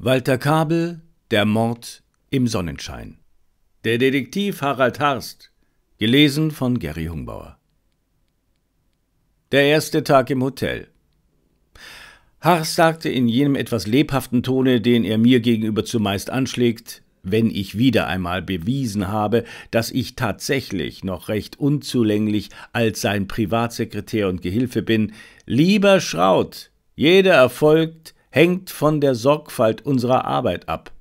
Walter Kabel, Der Mord im Sonnenschein. Der Detektiv Harald Harst, gelesen von Gary Hungbauer. Der erste Tag im Hotel. Harst sagte in jenem etwas lebhaften Tone, den er mir gegenüber zumeist anschlägt, wenn ich wieder einmal bewiesen habe, dass ich tatsächlich noch recht unzulänglich als sein Privatsekretär und Gehilfe bin, lieber Schraut, jeder erfolgt, hängt von der Sorgfalt unserer Arbeit ab.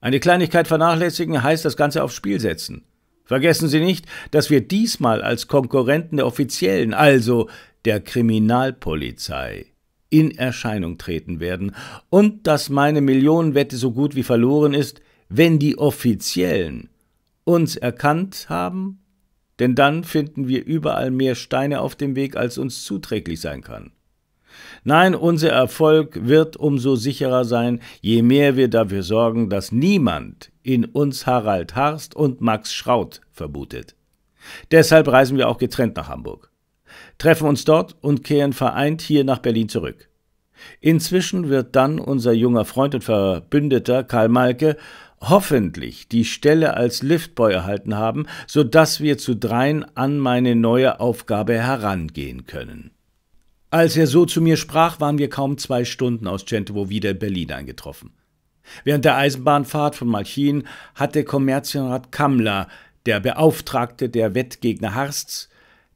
Eine Kleinigkeit vernachlässigen heißt das Ganze aufs Spiel setzen. Vergessen Sie nicht, dass wir diesmal als Konkurrenten der offiziellen, also der Kriminalpolizei, in Erscheinung treten werden und dass meine Millionenwette so gut wie verloren ist, wenn die offiziellen uns erkannt haben, denn dann finden wir überall mehr Steine auf dem Weg, als uns zuträglich sein kann. Nein, unser Erfolg wird umso sicherer sein, je mehr wir dafür sorgen, dass niemand in uns Harald Harst und Max Schraut vermutet. Deshalb reisen wir auch getrennt nach Hamburg, treffen uns dort und kehren vereint hier nach Berlin zurück. Inzwischen wird dann unser junger Freund und Verbündeter Karl Malke hoffentlich die Stelle als Liftboy erhalten haben, sodass wir zu dreien an meine neue Aufgabe herangehen können. Als er so zu mir sprach, waren wir kaum zwei Stunden aus Gentovo wieder in Berlin eingetroffen. Während der Eisenbahnfahrt von Malchin hatte Kommerzienrat Kammler, der Beauftragte der Wettgegner Harsts,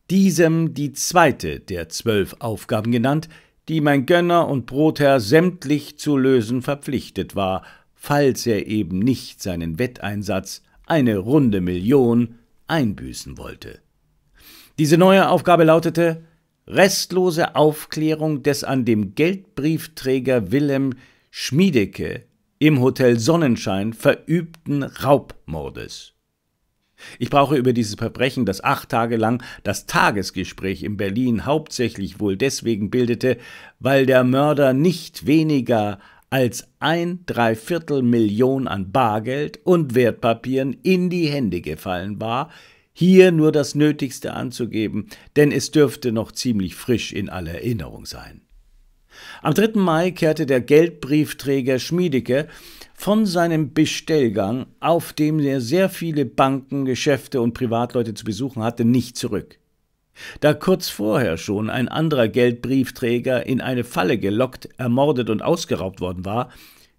diesem die zweite der zwölf Aufgaben genannt, die mein Gönner und Brotherr sämtlich zu lösen verpflichtet war, falls er eben nicht seinen Wetteinsatz eine runde Million einbüßen wollte. Diese neue Aufgabe lautete restlose Aufklärung des an dem Geldbriefträger Willem Schmiedeke im Hotel Sonnenschein verübten Raubmordes. Ich brauche über dieses Verbrechen, das acht Tage lang das Tagesgespräch in Berlin hauptsächlich wohl deswegen bildete, weil der Mörder nicht weniger als ein Dreiviertel Million an Bargeld und Wertpapieren in die Hände gefallen war, hier nur das Nötigste anzugeben, denn es dürfte noch ziemlich frisch in aller Erinnerung sein. Am 3. Mai kehrte der Geldbriefträger Schmiedeke von seinem Bestellgang, auf dem er sehr viele Banken, Geschäfte und Privatleute zu besuchen hatte, nicht zurück. Da kurz vorher schon ein anderer Geldbriefträger in eine Falle gelockt, ermordet und ausgeraubt worden war,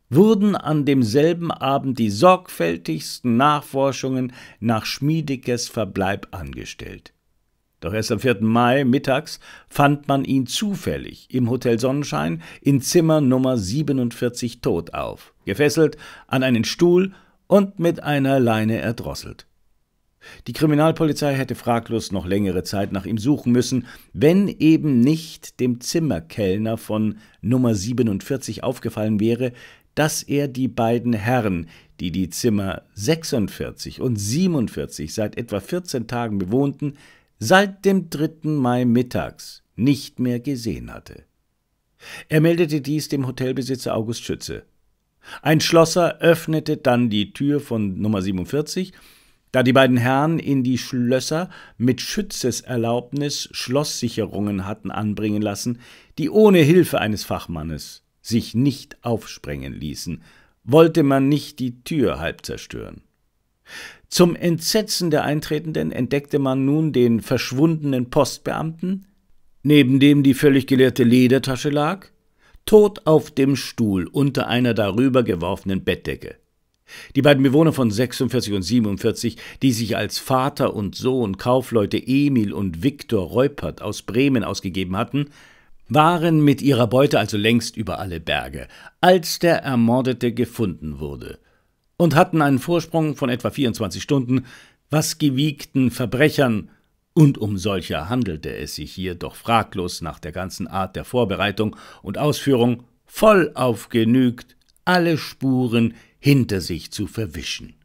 wurden an demselben Abend die sorgfältigsten Nachforschungen nach Schmiedekes Verbleib angestellt. Doch erst am 4. Mai mittags fand man ihn zufällig im Hotel Sonnenschein in Zimmer Nummer 47 tot auf, gefesselt an einen Stuhl und mit einer Leine erdrosselt. Die Kriminalpolizei hätte fraglos noch längere Zeit nach ihm suchen müssen, wenn eben nicht dem Zimmerkellner von Nummer 47 aufgefallen wäre, dass er die beiden Herren, die die Zimmer 46 und 47 seit etwa 14 Tagen bewohnten, seit dem 3. Mai mittags nicht mehr gesehen hatte. Er meldete dies dem Hotelbesitzer August Schütze. Ein Schlosser öffnete dann die Tür von Nummer 47, da die beiden Herren in die Schlösser mit Schützes Erlaubnis Schlosssicherungen hatten anbringen lassen, die ohne Hilfe eines Fachmannes sich nicht aufsprengen ließen, wollte man nicht die Tür halb zerstören. Zum Entsetzen der Eintretenden entdeckte man nun den verschwundenen Postbeamten, neben dem die völlig geleerte Ledertasche lag, tot auf dem Stuhl unter einer darüber geworfenen Bettdecke. Die beiden Bewohner von 46 und 47, die sich als Vater und Sohn Kaufleute Emil und Viktor Reupert aus Bremen ausgegeben hatten, waren mit ihrer Beute also längst über alle Berge, als der Ermordete gefunden wurde, und hatten einen Vorsprung von etwa 24 Stunden, was gewiegten Verbrechern, und um solcher handelte es sich hier doch fraglos nach der ganzen Art der Vorbereitung und Ausführung, vollauf genügt, alle Spuren hinter sich zu verwischen.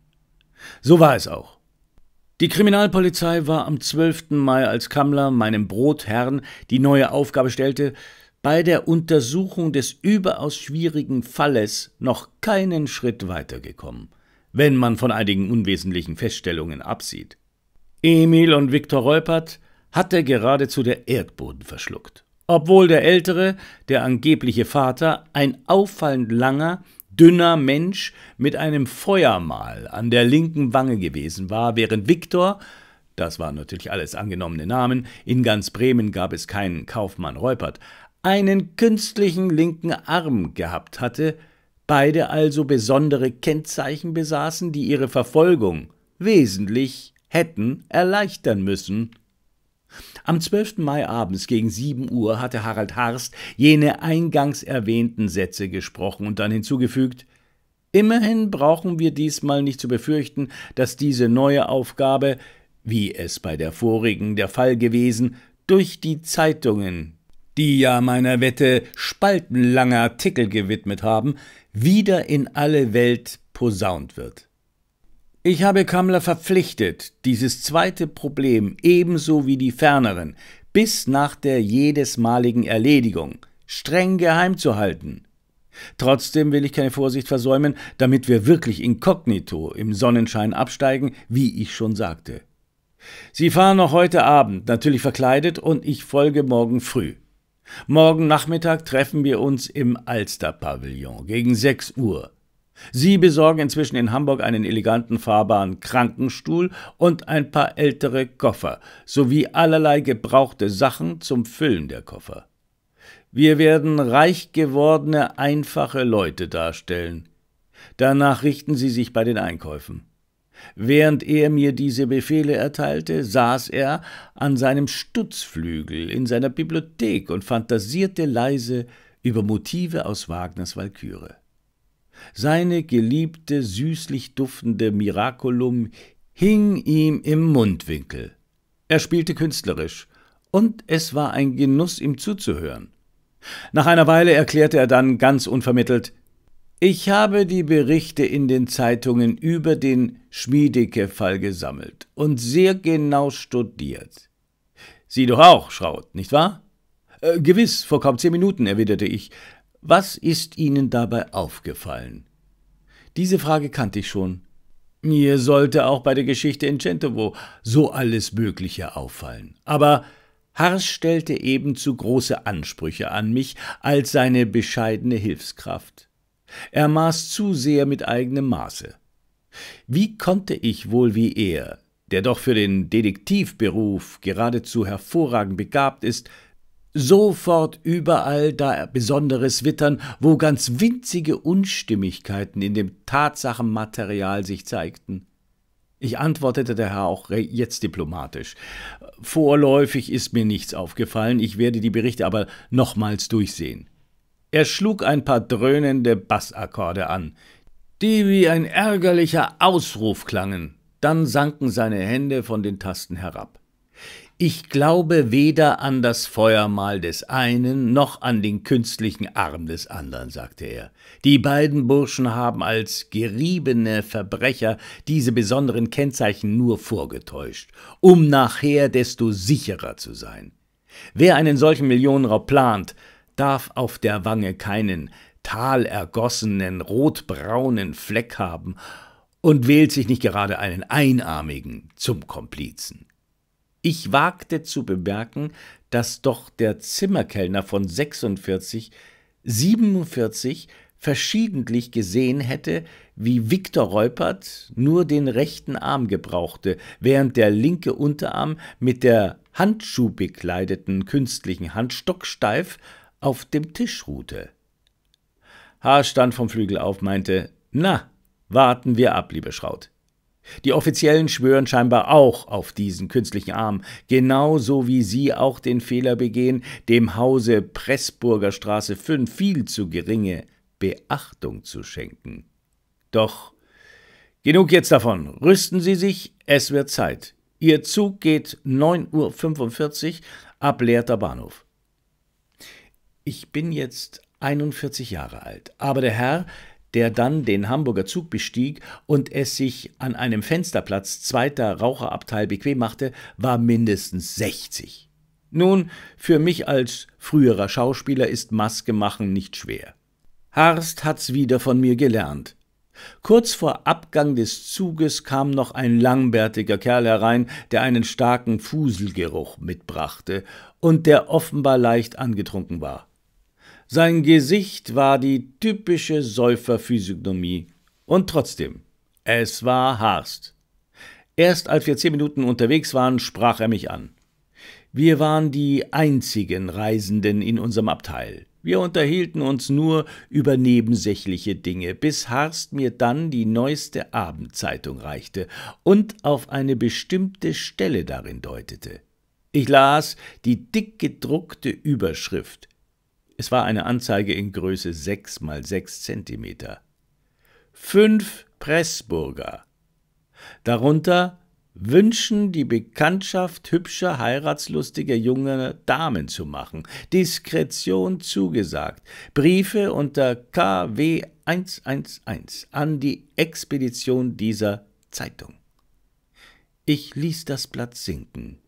So war es auch. Die Kriminalpolizei war am 12. Mai, als Kammler meinem Brotherrn die neue Aufgabe stellte, bei der Untersuchung des überaus schwierigen Falles noch keinen Schritt weitergekommen, wenn man von einigen unwesentlichen Feststellungen absieht. Emil und Viktor Reupert hatte geradezu der Erdboden verschluckt, obwohl der Ältere, der angebliche Vater, ein auffallend langer, dünner Mensch mit einem Feuermal an der linken Wange gewesen war, während Viktor, das waren natürlich alles angenommene Namen, in ganz Bremen gab es keinen Kaufmann Räupert, einen künstlichen linken Arm gehabt hatte, beide also besondere Kennzeichen besaßen, die ihre Verfolgung wesentlich hätten erleichtern müssen. Am 12. Mai abends gegen 7 Uhr hatte Harald Harst jene eingangs erwähnten Sätze gesprochen und dann hinzugefügt, Immerhin brauchen wir diesmal nicht zu befürchten, dass diese neue Aufgabe, wie es bei der vorigen der Fall gewesen, durch die Zeitungen, die ja meiner Wette spaltenlange Artikel gewidmet haben, wieder in alle Welt posaunt wird. Ich habe Kammler verpflichtet, dieses zweite Problem ebenso wie die ferneren bis nach der jedesmaligen Erledigung streng geheim zu halten. Trotzdem will ich keine Vorsicht versäumen, damit wir wirklich inkognito im Sonnenschein absteigen, wie ich schon sagte. Sie fahren noch heute Abend, natürlich verkleidet, und ich folge morgen früh. Morgen Nachmittag treffen wir uns im Alsterpavillon gegen 6 Uhr. Sie besorgen inzwischen in Hamburg einen eleganten fahrbaren Krankenstuhl und ein paar ältere Koffer sowie allerlei gebrauchte Sachen zum Füllen der Koffer. Wir werden reich gewordene, einfache Leute darstellen. Danach richten Sie sich bei den Einkäufen. Während er mir diese Befehle erteilte, saß er an seinem Stutzflügel in seiner Bibliothek und fantasierte leise über Motive aus Wagners Walküre. Seine geliebte, süßlich duftende Miraculum hing ihm im Mundwinkel. Er spielte künstlerisch, und es war ein Genuss, ihm zuzuhören. Nach einer Weile erklärte er dann ganz unvermittelt Ich habe die Berichte in den Zeitungen über den Schmiedeke-Fall gesammelt und sehr genau studiert. Sie doch auch, Schraut, nicht wahr? Äh, gewiss, vor kaum zehn Minuten, erwiderte ich. Was ist Ihnen dabei aufgefallen? Diese Frage kannte ich schon. Mir sollte auch bei der Geschichte in Centovo so alles Mögliche auffallen. Aber Harsch stellte eben zu große Ansprüche an mich als seine bescheidene Hilfskraft. Er maß zu sehr mit eigenem Maße. Wie konnte ich wohl wie er, der doch für den Detektivberuf geradezu hervorragend begabt ist, Sofort überall da Besonderes wittern, wo ganz winzige Unstimmigkeiten in dem Tatsachenmaterial sich zeigten. Ich antwortete der Herr auch jetzt diplomatisch. Vorläufig ist mir nichts aufgefallen, ich werde die Berichte aber nochmals durchsehen. Er schlug ein paar dröhnende Bassakkorde an, die wie ein ärgerlicher Ausruf klangen. Dann sanken seine Hände von den Tasten herab. Ich glaube weder an das Feuermal des einen noch an den künstlichen Arm des anderen, sagte er. Die beiden Burschen haben als geriebene Verbrecher diese besonderen Kennzeichen nur vorgetäuscht, um nachher desto sicherer zu sein. Wer einen solchen Millionenraub plant, darf auf der Wange keinen talergossenen, rotbraunen Fleck haben und wählt sich nicht gerade einen Einarmigen zum Komplizen. Ich wagte zu bemerken, dass doch der Zimmerkellner von 46, 47 verschiedentlich gesehen hätte, wie Viktor Reupert nur den rechten Arm gebrauchte, während der linke Unterarm mit der handschuhbekleideten künstlichen Hand stocksteif auf dem Tisch ruhte. Haar stand vom Flügel auf, meinte, na, warten wir ab, liebe Schraut. Die Offiziellen schwören scheinbar auch auf diesen künstlichen Arm, genauso wie sie auch den Fehler begehen, dem Hause Pressburger Straße 5 viel zu geringe Beachtung zu schenken. Doch genug jetzt davon. Rüsten Sie sich, es wird Zeit. Ihr Zug geht 9.45 Uhr ab Leerter Bahnhof. Ich bin jetzt 41 Jahre alt, aber der Herr, der dann den Hamburger Zug bestieg und es sich an einem Fensterplatz zweiter Raucherabteil bequem machte, war mindestens 60. Nun, für mich als früherer Schauspieler ist Maske machen nicht schwer. Harst hat's wieder von mir gelernt. Kurz vor Abgang des Zuges kam noch ein langbärtiger Kerl herein, der einen starken Fuselgeruch mitbrachte und der offenbar leicht angetrunken war. Sein Gesicht war die typische Säuferphysiognomie. Und trotzdem, es war Harst. Erst als wir zehn Minuten unterwegs waren, sprach er mich an. Wir waren die einzigen Reisenden in unserem Abteil. Wir unterhielten uns nur über nebensächliche Dinge, bis Harst mir dann die neueste Abendzeitung reichte und auf eine bestimmte Stelle darin deutete. Ich las die dick gedruckte Überschrift es war eine Anzeige in Größe 6 mal 6 cm. Fünf Pressburger. Darunter wünschen, die Bekanntschaft hübscher, heiratslustiger junger Damen zu machen. Diskretion zugesagt. Briefe unter KW 111 an die Expedition dieser Zeitung. Ich ließ das Blatt sinken.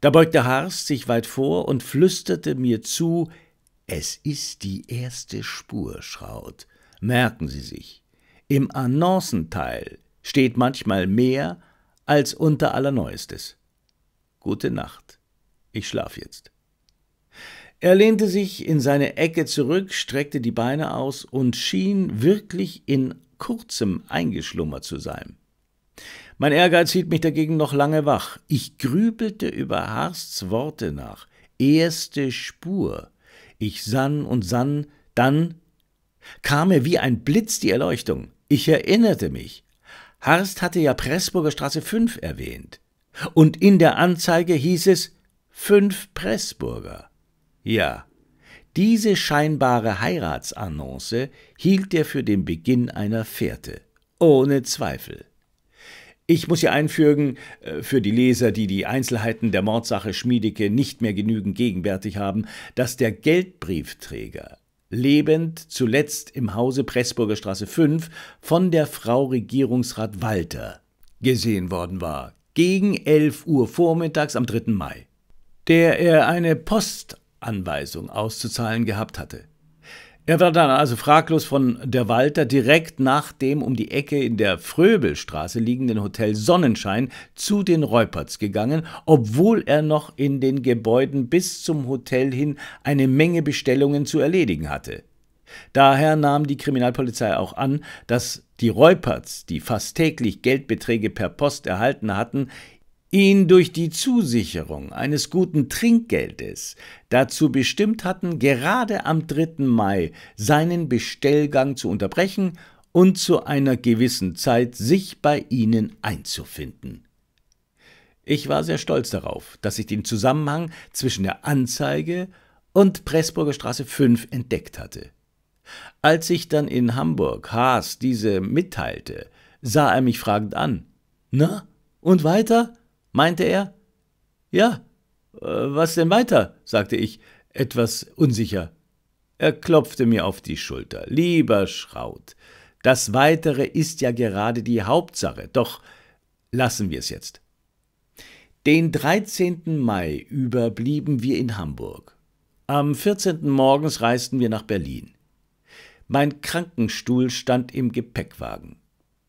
Da beugte Harst sich weit vor und flüsterte mir zu, es ist die erste Spur, Schraut. Merken Sie sich. Im Annoncenteil steht manchmal mehr als unter Allerneuestes. Gute Nacht. Ich schlaf jetzt. Er lehnte sich in seine Ecke zurück, streckte die Beine aus und schien wirklich in kurzem eingeschlummert zu sein. Mein Ehrgeiz hielt mich dagegen noch lange wach. Ich grübelte über Harsts Worte nach. Erste Spur. Ich sann und sann, dann kam mir wie ein Blitz die Erleuchtung. Ich erinnerte mich. Harst hatte ja Pressburger Straße 5 erwähnt. Und in der Anzeige hieß es 5 Pressburger. Ja, diese scheinbare Heiratsannonce hielt er für den Beginn einer Fährte. Ohne Zweifel. Ich muss hier einfügen, äh, für die Leser, die die Einzelheiten der Mordsache Schmiedeke nicht mehr genügend gegenwärtig haben, dass der Geldbriefträger lebend zuletzt im Hause Pressburger Straße 5 von der Frau Regierungsrat Walter gesehen worden war, gegen 11 Uhr vormittags am 3. Mai, der er eine Postanweisung auszuzahlen gehabt hatte. Er war dann also fraglos von der Walter direkt nach dem um die Ecke in der Fröbelstraße liegenden Hotel Sonnenschein zu den Reuperts gegangen, obwohl er noch in den Gebäuden bis zum Hotel hin eine Menge Bestellungen zu erledigen hatte. Daher nahm die Kriminalpolizei auch an, dass die Reuperts, die fast täglich Geldbeträge per Post erhalten hatten, ihn durch die Zusicherung eines guten Trinkgeldes dazu bestimmt hatten, gerade am 3. Mai seinen Bestellgang zu unterbrechen und zu einer gewissen Zeit sich bei ihnen einzufinden. Ich war sehr stolz darauf, dass ich den Zusammenhang zwischen der Anzeige und Pressburger Straße 5 entdeckt hatte. Als ich dann in Hamburg Haas diese mitteilte, sah er mich fragend an. Na, und weiter? meinte er. Ja, äh, was denn weiter? sagte ich, etwas unsicher. Er klopfte mir auf die Schulter. Lieber Schraut, das Weitere ist ja gerade die Hauptsache, doch lassen wir es jetzt. Den 13. Mai über blieben wir in Hamburg. Am 14. morgens reisten wir nach Berlin. Mein Krankenstuhl stand im Gepäckwagen.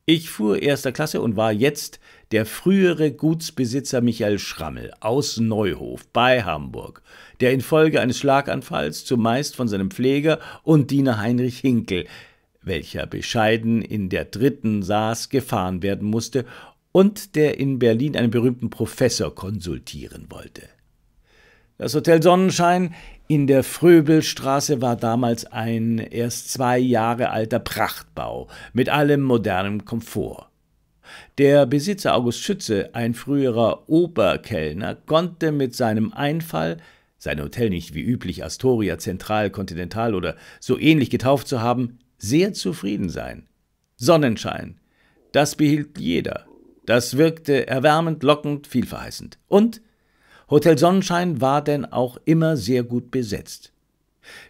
Ich fuhr erster Klasse und war jetzt der frühere Gutsbesitzer Michael Schrammel aus Neuhof bei Hamburg, der infolge eines Schlaganfalls zumeist von seinem Pfleger und Diener Heinrich Hinkel, welcher bescheiden in der dritten saß, gefahren werden musste und der in Berlin einen berühmten Professor konsultieren wollte. Das Hotel Sonnenschein in der Fröbelstraße war damals ein erst zwei Jahre alter Prachtbau mit allem modernen Komfort. Der Besitzer August Schütze, ein früherer Oberkellner, konnte mit seinem Einfall sein Hotel nicht wie üblich Astoria Zentral, Kontinental oder so ähnlich getauft zu haben, sehr zufrieden sein. Sonnenschein, das behielt jeder. Das wirkte erwärmend, lockend, vielverheißend. Und Hotel Sonnenschein war denn auch immer sehr gut besetzt.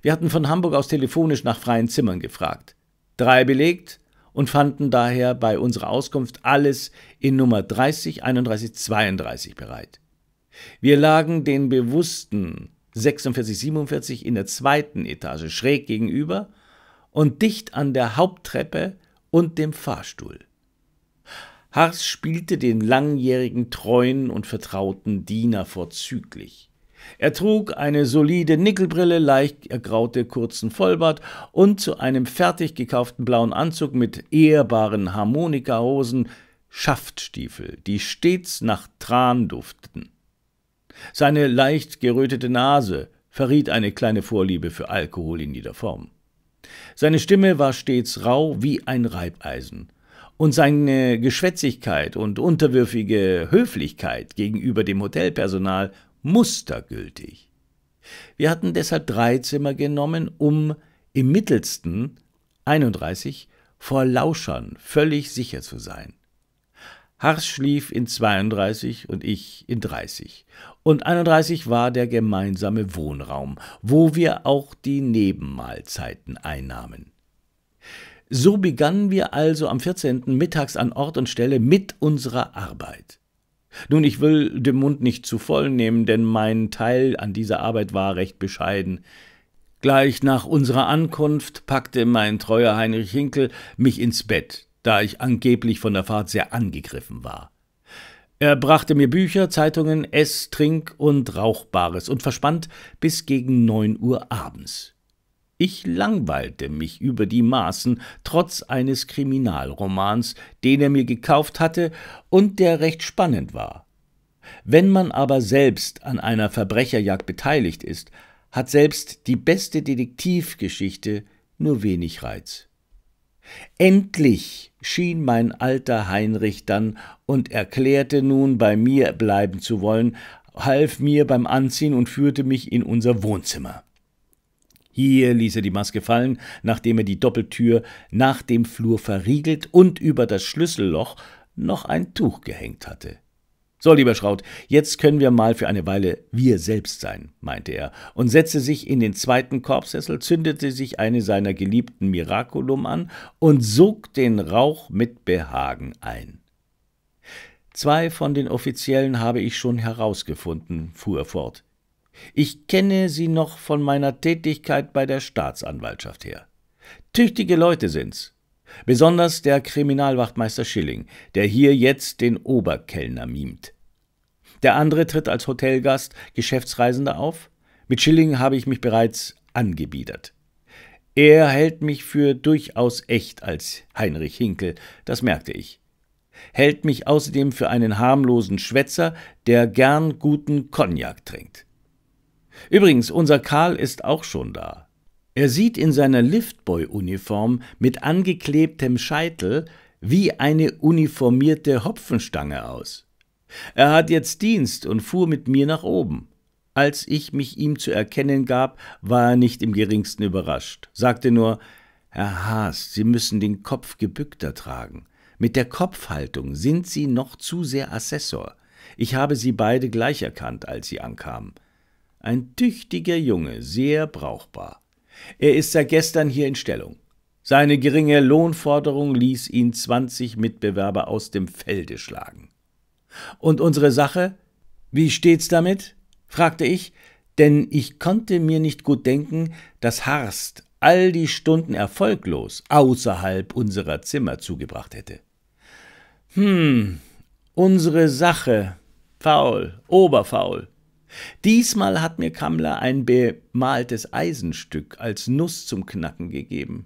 Wir hatten von Hamburg aus telefonisch nach freien Zimmern gefragt. Drei belegt, und fanden daher bei unserer Auskunft alles in Nummer 30, 31, 32 bereit. Wir lagen den bewussten 46, 47 in der zweiten Etage schräg gegenüber und dicht an der Haupttreppe und dem Fahrstuhl. Hars spielte den langjährigen treuen und vertrauten Diener vorzüglich. Er trug eine solide Nickelbrille, leicht ergraute kurzen Vollbart und zu einem fertig gekauften blauen Anzug mit ehrbaren Harmonikahosen Schaftstiefel, die stets nach Tran dufteten. Seine leicht gerötete Nase verriet eine kleine Vorliebe für Alkohol in jeder Form. Seine Stimme war stets rau wie ein Reibeisen, und seine Geschwätzigkeit und unterwürfige Höflichkeit gegenüber dem Hotelpersonal mustergültig. Wir hatten deshalb drei Zimmer genommen, um im mittelsten 31 vor Lauschern völlig sicher zu sein. Harsch schlief in 32 und ich in 30. Und 31 war der gemeinsame Wohnraum, wo wir auch die Nebenmahlzeiten einnahmen. So begannen wir also am 14. mittags an Ort und Stelle mit unserer Arbeit. Nun, ich will den Mund nicht zu voll nehmen, denn mein Teil an dieser Arbeit war recht bescheiden. Gleich nach unserer Ankunft packte mein treuer Heinrich Hinkel mich ins Bett, da ich angeblich von der Fahrt sehr angegriffen war. Er brachte mir Bücher, Zeitungen, Ess-, Trink- und Rauchbares und verspannt bis gegen neun Uhr abends. Ich langweilte mich über die Maßen, trotz eines Kriminalromans, den er mir gekauft hatte und der recht spannend war. Wenn man aber selbst an einer Verbrecherjagd beteiligt ist, hat selbst die beste Detektivgeschichte nur wenig Reiz. Endlich schien mein alter Heinrich dann und erklärte nun bei mir bleiben zu wollen, half mir beim Anziehen und führte mich in unser Wohnzimmer. Hier ließ er die Maske fallen, nachdem er die Doppeltür nach dem Flur verriegelt und über das Schlüsselloch noch ein Tuch gehängt hatte. So, lieber Schraut, jetzt können wir mal für eine Weile wir selbst sein, meinte er und setzte sich in den zweiten Korbsessel, zündete sich eine seiner geliebten Miraculum an und sog den Rauch mit Behagen ein. Zwei von den Offiziellen habe ich schon herausgefunden, fuhr er fort. Ich kenne sie noch von meiner Tätigkeit bei der Staatsanwaltschaft her. Tüchtige Leute sind's. Besonders der Kriminalwachtmeister Schilling, der hier jetzt den Oberkellner mimt. Der andere tritt als Hotelgast, Geschäftsreisender auf. Mit Schilling habe ich mich bereits angebiedert. Er hält mich für durchaus echt als Heinrich Hinkel, das merkte ich. Hält mich außerdem für einen harmlosen Schwätzer, der gern guten Cognac trinkt. Übrigens, unser Karl ist auch schon da. Er sieht in seiner Liftboy-Uniform mit angeklebtem Scheitel wie eine uniformierte Hopfenstange aus. Er hat jetzt Dienst und fuhr mit mir nach oben. Als ich mich ihm zu erkennen gab, war er nicht im geringsten überrascht, sagte nur Herr Haas, Sie müssen den Kopf gebückter tragen. Mit der Kopfhaltung sind Sie noch zu sehr Assessor. Ich habe Sie beide gleich erkannt, als Sie ankamen. Ein tüchtiger Junge, sehr brauchbar. Er ist seit gestern hier in Stellung. Seine geringe Lohnforderung ließ ihn 20 Mitbewerber aus dem Felde schlagen. Und unsere Sache? Wie steht's damit? fragte ich, denn ich konnte mir nicht gut denken, dass Harst all die Stunden erfolglos außerhalb unserer Zimmer zugebracht hätte. Hm, unsere Sache. Faul, oberfaul. Diesmal hat mir Kammler ein bemaltes Eisenstück als Nuss zum Knacken gegeben.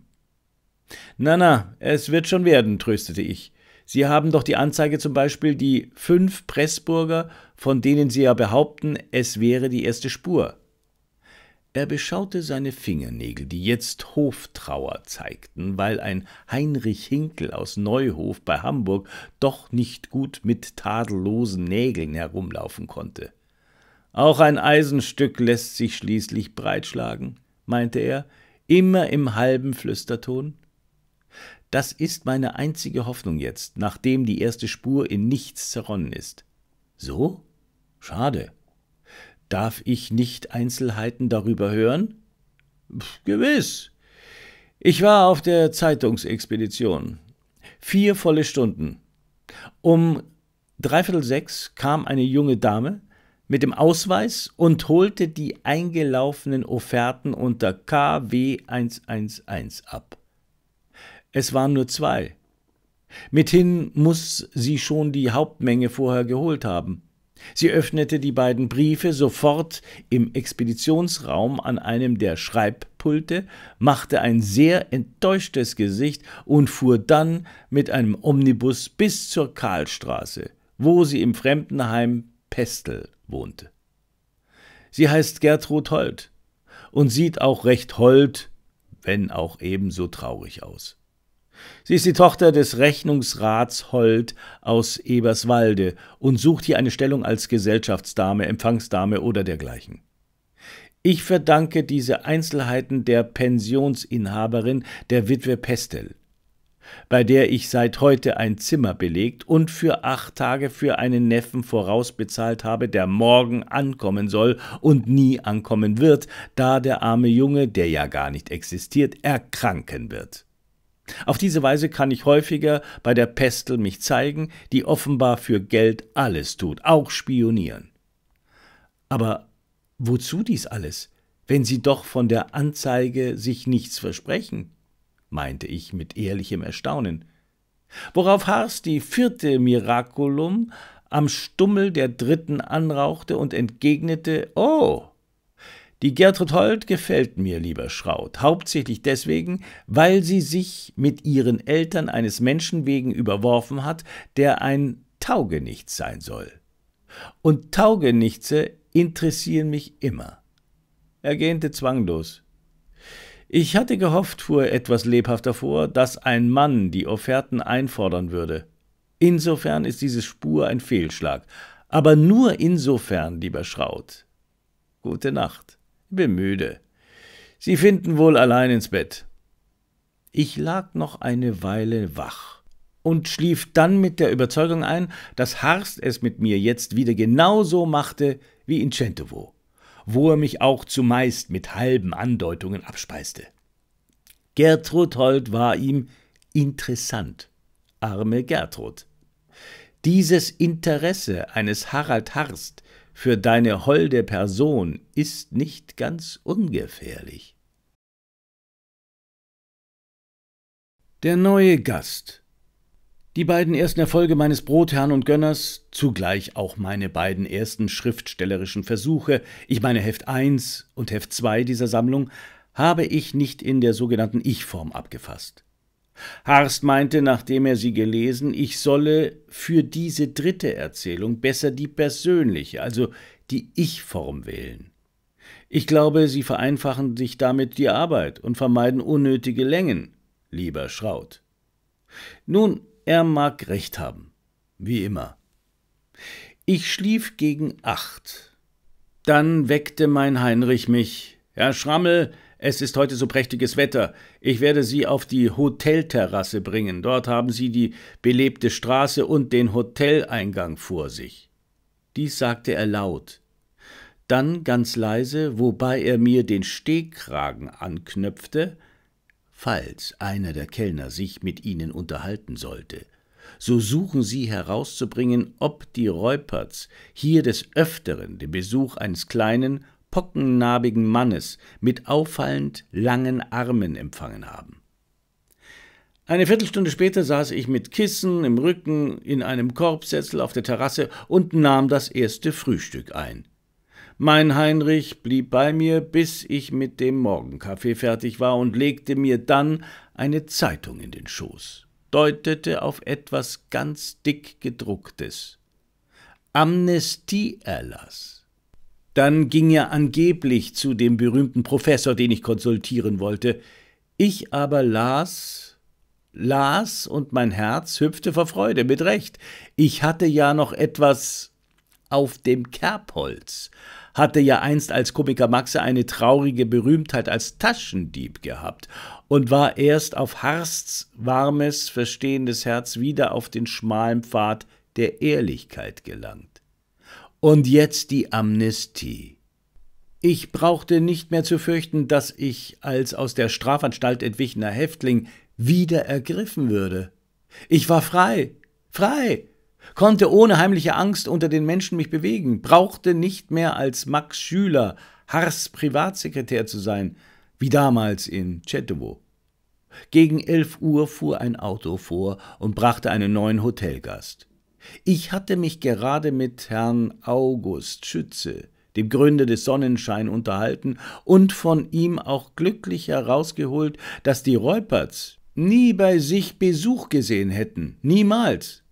Na, na, es wird schon werden, tröstete ich. Sie haben doch die Anzeige zum Beispiel die fünf Pressburger, von denen Sie ja behaupten, es wäre die erste Spur. Er beschaute seine Fingernägel, die jetzt Hoftrauer zeigten, weil ein Heinrich Hinkel aus Neuhof bei Hamburg doch nicht gut mit tadellosen Nägeln herumlaufen konnte. Auch ein Eisenstück lässt sich schließlich breitschlagen, meinte er, immer im halben Flüsterton. Das ist meine einzige Hoffnung jetzt, nachdem die erste Spur in nichts zerronnen ist. So? Schade. Darf ich nicht Einzelheiten darüber hören? Pff, gewiss. Ich war auf der Zeitungsexpedition. Vier volle Stunden. Um dreiviertel sechs kam eine junge Dame, mit dem Ausweis und holte die eingelaufenen Offerten unter KW 111 ab. Es waren nur zwei. Mithin muss sie schon die Hauptmenge vorher geholt haben. Sie öffnete die beiden Briefe sofort im Expeditionsraum an einem der Schreibpulte, machte ein sehr enttäuschtes Gesicht und fuhr dann mit einem Omnibus bis zur Karlstraße, wo sie im Fremdenheim Pestel wohnte. Sie heißt Gertrud Hold und sieht auch recht hold, wenn auch ebenso traurig aus. Sie ist die Tochter des Rechnungsrats Hold aus Eberswalde und sucht hier eine Stellung als Gesellschaftsdame, Empfangsdame oder dergleichen. Ich verdanke diese Einzelheiten der Pensionsinhaberin, der Witwe Pestel bei der ich seit heute ein Zimmer belegt und für acht Tage für einen Neffen vorausbezahlt habe, der morgen ankommen soll und nie ankommen wird, da der arme Junge, der ja gar nicht existiert, erkranken wird. Auf diese Weise kann ich häufiger bei der Pestel mich zeigen, die offenbar für Geld alles tut, auch spionieren. Aber wozu dies alles, wenn Sie doch von der Anzeige sich nichts versprechen? meinte ich mit ehrlichem Erstaunen. Worauf Haars die vierte Miraculum am Stummel der dritten anrauchte und entgegnete, »Oh, die Gertrud Holt gefällt mir, lieber Schraut, hauptsächlich deswegen, weil sie sich mit ihren Eltern eines Menschen wegen überworfen hat, der ein Taugenichts sein soll. Und Taugenichtse interessieren mich immer.« Er gähnte zwanglos. Ich hatte gehofft, fuhr etwas lebhafter vor, dass ein Mann die Offerten einfordern würde. Insofern ist diese Spur ein Fehlschlag. Aber nur insofern, lieber Schraut. Gute Nacht. Ich bin müde. Sie finden wohl allein ins Bett. Ich lag noch eine Weile wach und schlief dann mit der Überzeugung ein, dass Harst es mit mir jetzt wieder genauso machte wie in Centovo wo er mich auch zumeist mit halben Andeutungen abspeiste. Gertrud Hold war ihm interessant. Arme Gertrud. Dieses Interesse eines Harald Harst für deine holde Person ist nicht ganz ungefährlich. Der neue Gast die beiden ersten Erfolge meines Brotherrn und Gönners, zugleich auch meine beiden ersten schriftstellerischen Versuche, ich meine Heft 1 und Heft 2 dieser Sammlung, habe ich nicht in der sogenannten Ich-Form abgefasst. Harst meinte, nachdem er sie gelesen, ich solle für diese dritte Erzählung besser die persönliche, also die Ich-Form wählen. Ich glaube, sie vereinfachen sich damit die Arbeit und vermeiden unnötige Längen, lieber Schraut. Nun er mag recht haben, wie immer. Ich schlief gegen acht. Dann weckte mein Heinrich mich. Herr Schrammel, es ist heute so prächtiges Wetter. Ich werde Sie auf die Hotelterrasse bringen. Dort haben Sie die belebte Straße und den Hoteleingang vor sich. Dies sagte er laut. Dann ganz leise, wobei er mir den Stehkragen anknöpfte, falls einer der Kellner sich mit ihnen unterhalten sollte, so suchen sie herauszubringen, ob die Räuperts hier des Öfteren den Besuch eines kleinen, pockennarbigen Mannes mit auffallend langen Armen empfangen haben. Eine Viertelstunde später saß ich mit Kissen im Rücken in einem Korbsessel auf der Terrasse und nahm das erste Frühstück ein. Mein Heinrich blieb bei mir, bis ich mit dem Morgenkaffee fertig war und legte mir dann eine Zeitung in den Schoß, deutete auf etwas ganz dick gedrucktes. Amnestieerlass. Dann ging er angeblich zu dem berühmten Professor, den ich konsultieren wollte. Ich aber las, las und mein Herz hüpfte vor Freude, mit Recht. Ich hatte ja noch etwas auf dem Kerbholz, hatte ja einst als Komiker Maxe eine traurige Berühmtheit als Taschendieb gehabt und war erst auf Harsts warmes, verstehendes Herz wieder auf den schmalen Pfad der Ehrlichkeit gelangt. Und jetzt die Amnestie. Ich brauchte nicht mehr zu fürchten, dass ich als aus der Strafanstalt entwichener Häftling wieder ergriffen würde. Ich war frei, frei, konnte ohne heimliche Angst unter den Menschen mich bewegen, brauchte nicht mehr als Max Schüler, Hars Privatsekretär zu sein, wie damals in Chetowo. Gegen elf Uhr fuhr ein Auto vor und brachte einen neuen Hotelgast. Ich hatte mich gerade mit Herrn August Schütze, dem Gründer des Sonnenschein, unterhalten und von ihm auch glücklich herausgeholt, dass die Reuperts nie bei sich Besuch gesehen hätten, niemals.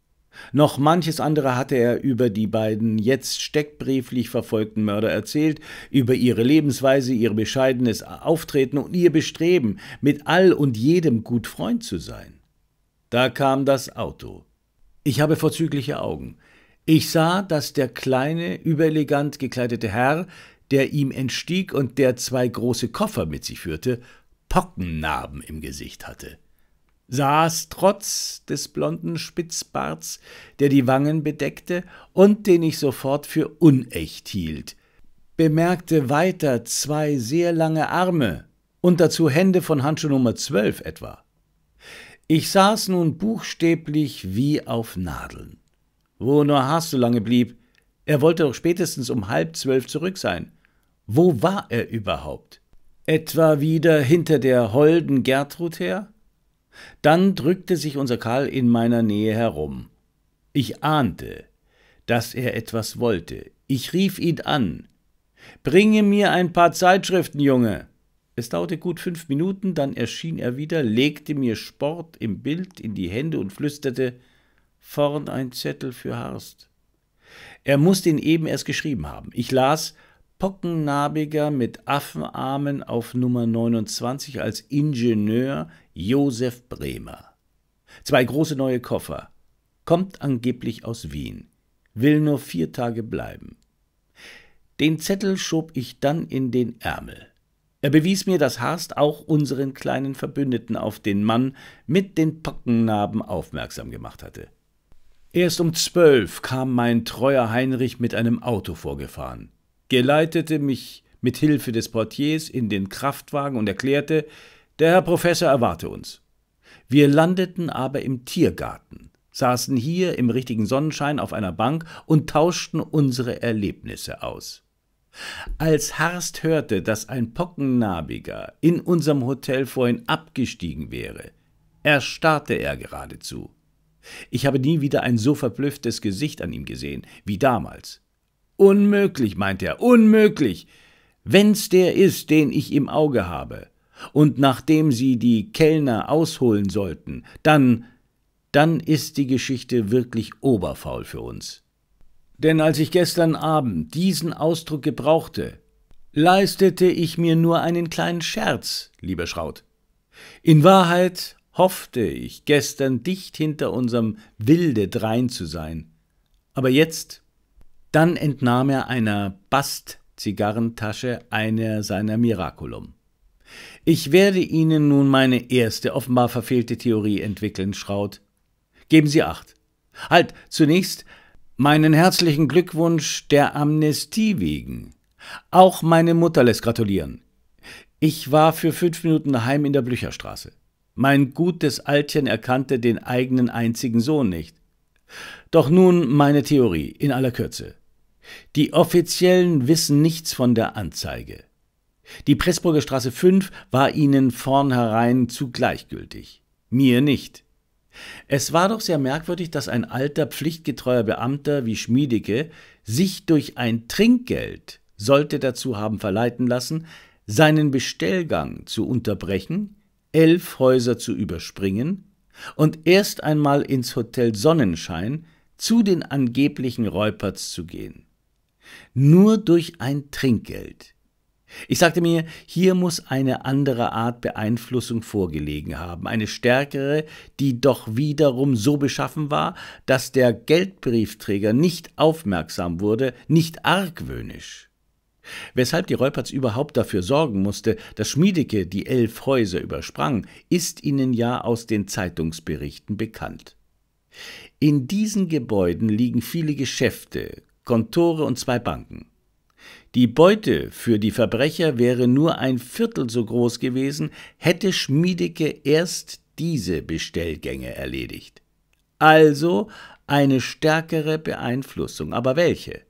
Noch manches andere hatte er über die beiden jetzt steckbrieflich verfolgten Mörder erzählt, über ihre Lebensweise, ihr bescheidenes Auftreten und ihr Bestreben, mit all und jedem gut Freund zu sein. Da kam das Auto. Ich habe vorzügliche Augen. Ich sah, dass der kleine, überelegant gekleidete Herr, der ihm entstieg und der zwei große Koffer mit sich führte, Pockennarben im Gesicht hatte saß trotz des blonden Spitzbarts, der die Wangen bedeckte und den ich sofort für unecht hielt, bemerkte weiter zwei sehr lange Arme und dazu Hände von Handschuh Nummer zwölf etwa. Ich saß nun buchstäblich wie auf Nadeln. Wo nur Haas so lange blieb, er wollte doch spätestens um halb zwölf zurück sein. Wo war er überhaupt? Etwa wieder hinter der holden Gertrud her? Dann drückte sich unser Karl in meiner Nähe herum. Ich ahnte, dass er etwas wollte. Ich rief ihn an. Bringe mir ein paar Zeitschriften, Junge. Es dauerte gut fünf Minuten, dann erschien er wieder, legte mir Sport im Bild in die Hände und flüsterte Vorn ein Zettel für Harst. Er muß den eben erst geschrieben haben. Ich las Pockennarbiger mit Affenarmen auf Nummer 29 als Ingenieur Josef Bremer. Zwei große neue Koffer. Kommt angeblich aus Wien. Will nur vier Tage bleiben. Den Zettel schob ich dann in den Ärmel. Er bewies mir, dass Harst auch unseren kleinen Verbündeten auf den Mann mit den Pockennarben aufmerksam gemacht hatte. Erst um zwölf kam mein treuer Heinrich mit einem Auto vorgefahren geleitete mich mit Hilfe des Portiers in den Kraftwagen und erklärte, der Herr Professor erwarte uns. Wir landeten aber im Tiergarten, saßen hier im richtigen Sonnenschein auf einer Bank und tauschten unsere Erlebnisse aus. Als Harst hörte, dass ein Pockennabiger in unserem Hotel vorhin abgestiegen wäre, erstarrte er geradezu. Ich habe nie wieder ein so verblüfftes Gesicht an ihm gesehen wie damals. Unmöglich, meint er, unmöglich. Wenn's der ist, den ich im Auge habe, und nachdem sie die Kellner ausholen sollten, dann dann ist die Geschichte wirklich oberfaul für uns. Denn als ich gestern Abend diesen Ausdruck gebrauchte, leistete ich mir nur einen kleinen Scherz, lieber Schraut. In Wahrheit hoffte ich gestern dicht hinter unserem Wilde drein zu sein. Aber jetzt dann entnahm er einer Bast-Zigarrentasche einer seiner Miraculum. Ich werde Ihnen nun meine erste, offenbar verfehlte Theorie entwickeln, Schraut. Geben Sie acht. Halt, zunächst meinen herzlichen Glückwunsch der Amnestie wegen. Auch meine Mutter lässt gratulieren. Ich war für fünf Minuten daheim in der Blücherstraße. Mein gutes Altchen erkannte den eigenen einzigen Sohn nicht. Doch nun meine Theorie in aller Kürze. Die Offiziellen wissen nichts von der Anzeige. Die Pressburger Straße 5 war ihnen vornherein zu gleichgültig. Mir nicht. Es war doch sehr merkwürdig, dass ein alter, pflichtgetreuer Beamter wie Schmiedeke sich durch ein Trinkgeld sollte dazu haben verleiten lassen, seinen Bestellgang zu unterbrechen, elf Häuser zu überspringen und erst einmal ins Hotel Sonnenschein zu den angeblichen Räuperts zu gehen. Nur durch ein Trinkgeld. Ich sagte mir, hier muss eine andere Art Beeinflussung vorgelegen haben, eine stärkere, die doch wiederum so beschaffen war, dass der Geldbriefträger nicht aufmerksam wurde, nicht argwöhnisch. Weshalb die Reuperts überhaupt dafür sorgen musste, dass Schmiedeke die elf Häuser übersprang, ist ihnen ja aus den Zeitungsberichten bekannt. In diesen Gebäuden liegen viele Geschäfte, Kontore und zwei Banken. Die Beute für die Verbrecher wäre nur ein Viertel so groß gewesen, hätte Schmiedeke erst diese Bestellgänge erledigt. Also eine stärkere Beeinflussung. Aber welche?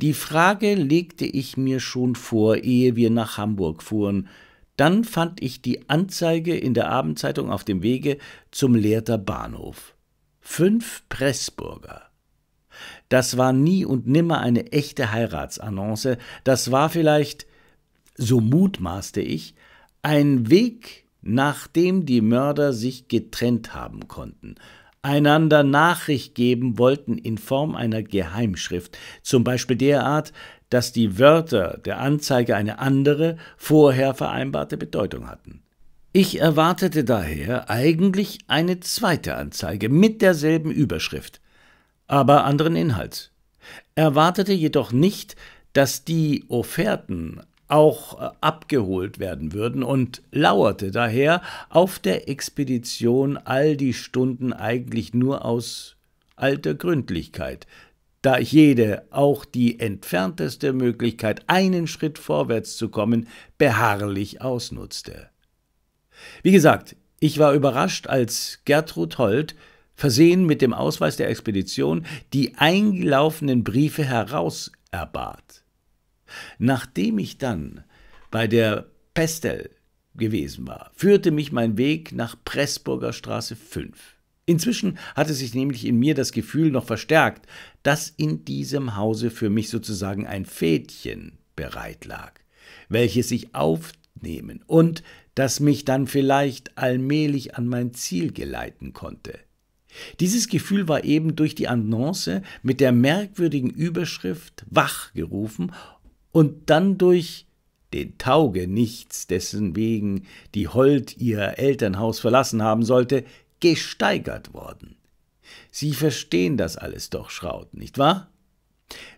Die Frage legte ich mir schon vor, ehe wir nach Hamburg fuhren. Dann fand ich die Anzeige in der Abendzeitung auf dem Wege zum Lehrter Bahnhof. Fünf Pressburger das war nie und nimmer eine echte Heiratsannonce. Das war vielleicht, so mutmaßte ich, ein Weg, nachdem die Mörder sich getrennt haben konnten, einander Nachricht geben wollten in Form einer Geheimschrift, zum Beispiel derart, dass die Wörter der Anzeige eine andere, vorher vereinbarte Bedeutung hatten. Ich erwartete daher eigentlich eine zweite Anzeige mit derselben Überschrift aber anderen Inhalts. Erwartete jedoch nicht, dass die Offerten auch äh, abgeholt werden würden und lauerte daher auf der Expedition all die Stunden eigentlich nur aus alter Gründlichkeit, da ich jede, auch die entfernteste Möglichkeit, einen Schritt vorwärts zu kommen, beharrlich ausnutzte. Wie gesagt, ich war überrascht, als Gertrud Holt versehen mit dem Ausweis der Expedition die eingelaufenen Briefe herauserbat. Nachdem ich dann bei der Pestel gewesen war, führte mich mein Weg nach Pressburger Straße 5. Inzwischen hatte sich nämlich in mir das Gefühl noch verstärkt, dass in diesem Hause für mich sozusagen ein Fädchen bereit lag, welches ich aufnehmen und das mich dann vielleicht allmählich an mein Ziel geleiten konnte. Dieses Gefühl war eben durch die Annonce mit der merkwürdigen Überschrift wachgerufen und dann durch den Tauge nichts, dessen wegen die Hold ihr Elternhaus verlassen haben sollte, gesteigert worden. Sie verstehen das alles doch, Schraut, nicht wahr?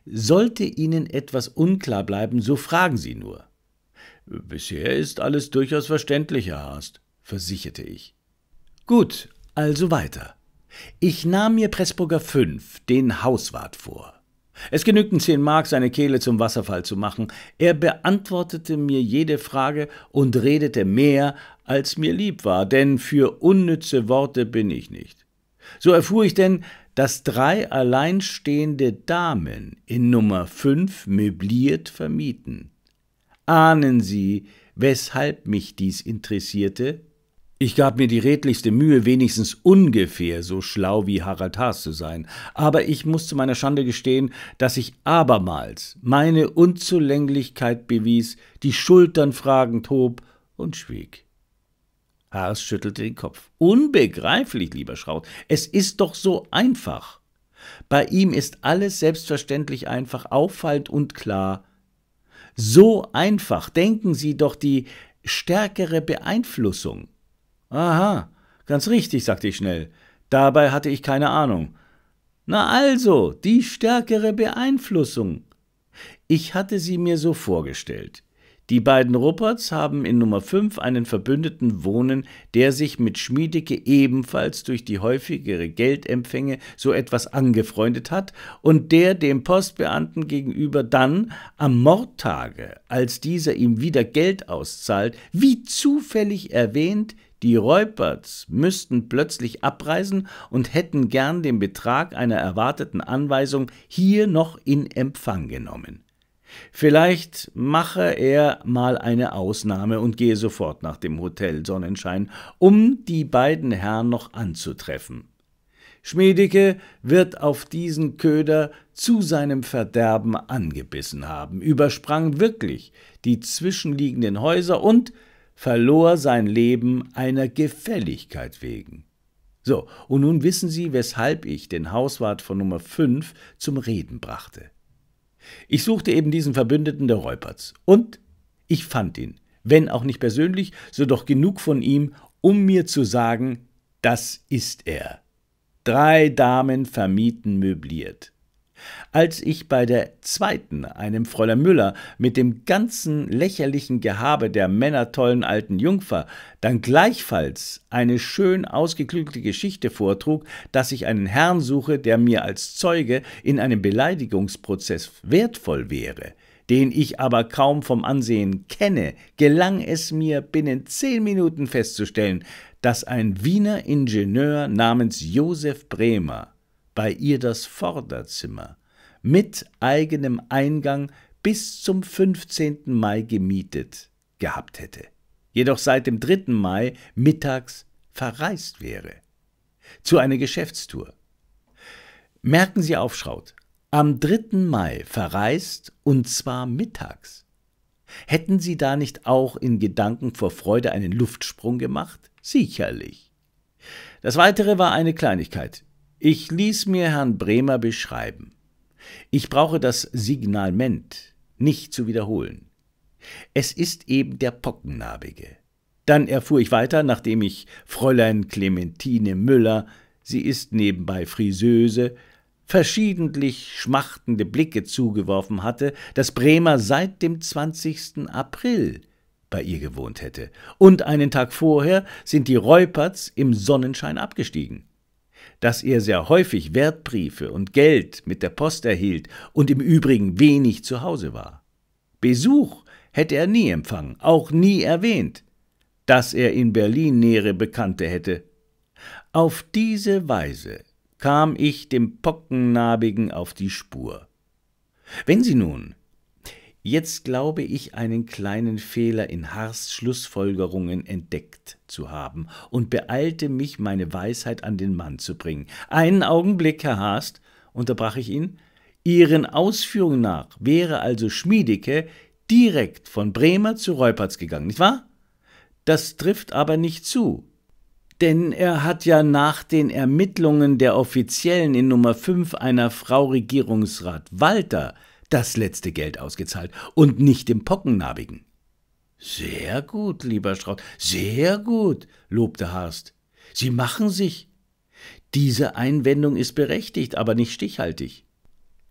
Sollte Ihnen etwas unklar bleiben, so fragen Sie nur. Bisher ist alles durchaus verständlich, Herr Haast, versicherte ich. Gut, also weiter. Ich nahm mir Pressburger 5, den Hauswart, vor. Es genügten zehn Mark, seine Kehle zum Wasserfall zu machen. Er beantwortete mir jede Frage und redete mehr, als mir lieb war, denn für unnütze Worte bin ich nicht. So erfuhr ich denn, dass drei alleinstehende Damen in Nummer 5 möbliert vermieten. Ahnen Sie, weshalb mich dies interessierte? Ich gab mir die redlichste Mühe, wenigstens ungefähr so schlau wie Harald Haas zu sein, aber ich muss zu meiner Schande gestehen, dass ich abermals meine Unzulänglichkeit bewies, die Schultern fragend hob und schwieg. Haas schüttelte den Kopf. Unbegreiflich, lieber Schraut, es ist doch so einfach. Bei ihm ist alles selbstverständlich einfach, auffallend und klar. So einfach, denken Sie doch die stärkere Beeinflussung. Aha, ganz richtig, sagte ich schnell. Dabei hatte ich keine Ahnung. Na also, die stärkere Beeinflussung. Ich hatte sie mir so vorgestellt. Die beiden Rupperts haben in Nummer 5 einen Verbündeten wohnen, der sich mit Schmiedeke ebenfalls durch die häufigere Geldempfänge so etwas angefreundet hat und der dem Postbeamten gegenüber dann am Mordtage, als dieser ihm wieder Geld auszahlt, wie zufällig erwähnt, die Räuperts müssten plötzlich abreisen und hätten gern den Betrag einer erwarteten Anweisung hier noch in Empfang genommen. Vielleicht mache er mal eine Ausnahme und gehe sofort nach dem Hotel Sonnenschein, um die beiden Herren noch anzutreffen. Schmiedicke wird auf diesen Köder zu seinem Verderben angebissen haben, übersprang wirklich die zwischenliegenden Häuser und verlor sein Leben einer Gefälligkeit wegen. So, und nun wissen Sie, weshalb ich den Hauswart von Nummer 5 zum Reden brachte. Ich suchte eben diesen Verbündeten der Räuperts und ich fand ihn, wenn auch nicht persönlich, so doch genug von ihm, um mir zu sagen, das ist er. Drei Damen vermieten möbliert. Als ich bei der zweiten, einem Fräulein Müller, mit dem ganzen lächerlichen Gehabe der männertollen alten Jungfer dann gleichfalls eine schön ausgeklügelte Geschichte vortrug, dass ich einen Herrn suche, der mir als Zeuge in einem Beleidigungsprozess wertvoll wäre, den ich aber kaum vom Ansehen kenne, gelang es mir, binnen zehn Minuten festzustellen, dass ein Wiener Ingenieur namens Josef Bremer bei ihr das Vorderzimmer mit eigenem Eingang bis zum 15. Mai gemietet gehabt hätte, jedoch seit dem 3. Mai mittags verreist wäre. Zu einer Geschäftstour. Merken Sie auf, Schraut, am 3. Mai verreist und zwar mittags. Hätten Sie da nicht auch in Gedanken vor Freude einen Luftsprung gemacht? Sicherlich. Das Weitere war eine Kleinigkeit, ich ließ mir Herrn Bremer beschreiben. Ich brauche das Signalment nicht zu wiederholen. Es ist eben der Pockennarbige. Dann erfuhr ich weiter, nachdem ich Fräulein Clementine Müller, sie ist nebenbei Friseuse, verschiedentlich schmachtende Blicke zugeworfen hatte, dass Bremer seit dem 20. April bei ihr gewohnt hätte. Und einen Tag vorher sind die Räuperts im Sonnenschein abgestiegen dass er sehr häufig Wertbriefe und Geld mit der Post erhielt und im Übrigen wenig zu Hause war. Besuch hätte er nie empfangen, auch nie erwähnt, dass er in Berlin nähere Bekannte hätte. Auf diese Weise kam ich dem Pockennarbigen auf die Spur. Wenn Sie nun Jetzt glaube ich einen kleinen Fehler in Harsts Schlussfolgerungen entdeckt zu haben und beeilte mich, meine Weisheit an den Mann zu bringen. Einen Augenblick, Herr Harst, unterbrach ich ihn. Ihren Ausführungen nach wäre also Schmiedeke direkt von Bremer zu Reuperts gegangen, nicht wahr? Das trifft aber nicht zu, denn er hat ja nach den Ermittlungen der Offiziellen in Nummer 5 einer Frau Regierungsrat Walter das letzte Geld ausgezahlt und nicht dem Pockennarbigen. Sehr gut, lieber Strauß, sehr gut, lobte Harst. Sie machen sich. Diese Einwendung ist berechtigt, aber nicht stichhaltig.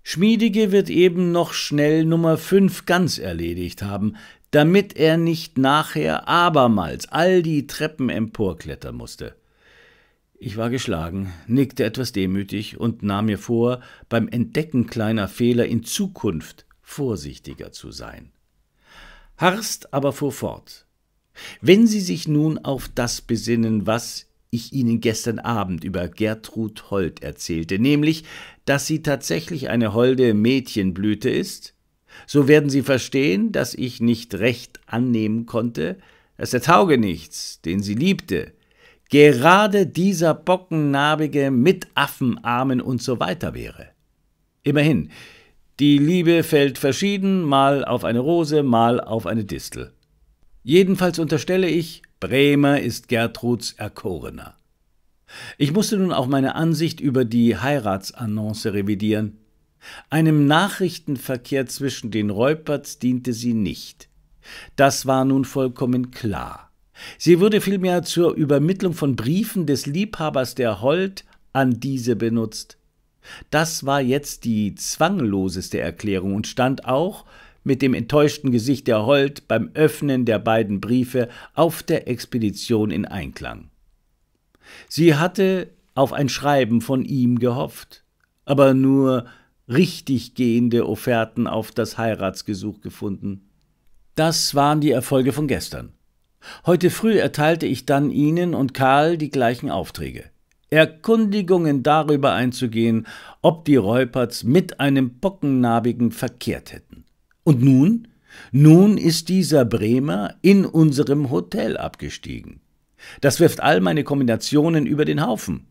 Schmiedige wird eben noch schnell Nummer fünf ganz erledigt haben, damit er nicht nachher abermals all die Treppen emporklettern musste. Ich war geschlagen, nickte etwas demütig und nahm mir vor, beim Entdecken kleiner Fehler in Zukunft vorsichtiger zu sein. Harst aber fuhr fort. Wenn Sie sich nun auf das besinnen, was ich Ihnen gestern Abend über Gertrud Holt erzählte, nämlich, dass sie tatsächlich eine holde Mädchenblüte ist, so werden Sie verstehen, dass ich nicht recht annehmen konnte, dass der Tauge nichts, den sie liebte, gerade dieser bockennarbige mit Affenarmen und so weiter wäre. Immerhin, die Liebe fällt verschieden, mal auf eine Rose, mal auf eine Distel. Jedenfalls unterstelle ich, Bremer ist Gertruds Erkorener. Ich musste nun auch meine Ansicht über die Heiratsannonce revidieren. Einem Nachrichtenverkehr zwischen den Räuperts diente sie nicht. Das war nun vollkommen klar. Sie wurde vielmehr zur Übermittlung von Briefen des Liebhabers der Hold an diese benutzt. Das war jetzt die zwangloseste Erklärung und stand auch mit dem enttäuschten Gesicht der Hold beim Öffnen der beiden Briefe auf der Expedition in Einklang. Sie hatte auf ein Schreiben von ihm gehofft, aber nur richtig gehende Offerten auf das Heiratsgesuch gefunden. Das waren die Erfolge von gestern. Heute früh erteilte ich dann Ihnen und Karl die gleichen Aufträge. Erkundigungen darüber einzugehen, ob die Reuperts mit einem Pockennarbigen verkehrt hätten. Und nun? Nun ist dieser Bremer in unserem Hotel abgestiegen. Das wirft all meine Kombinationen über den Haufen.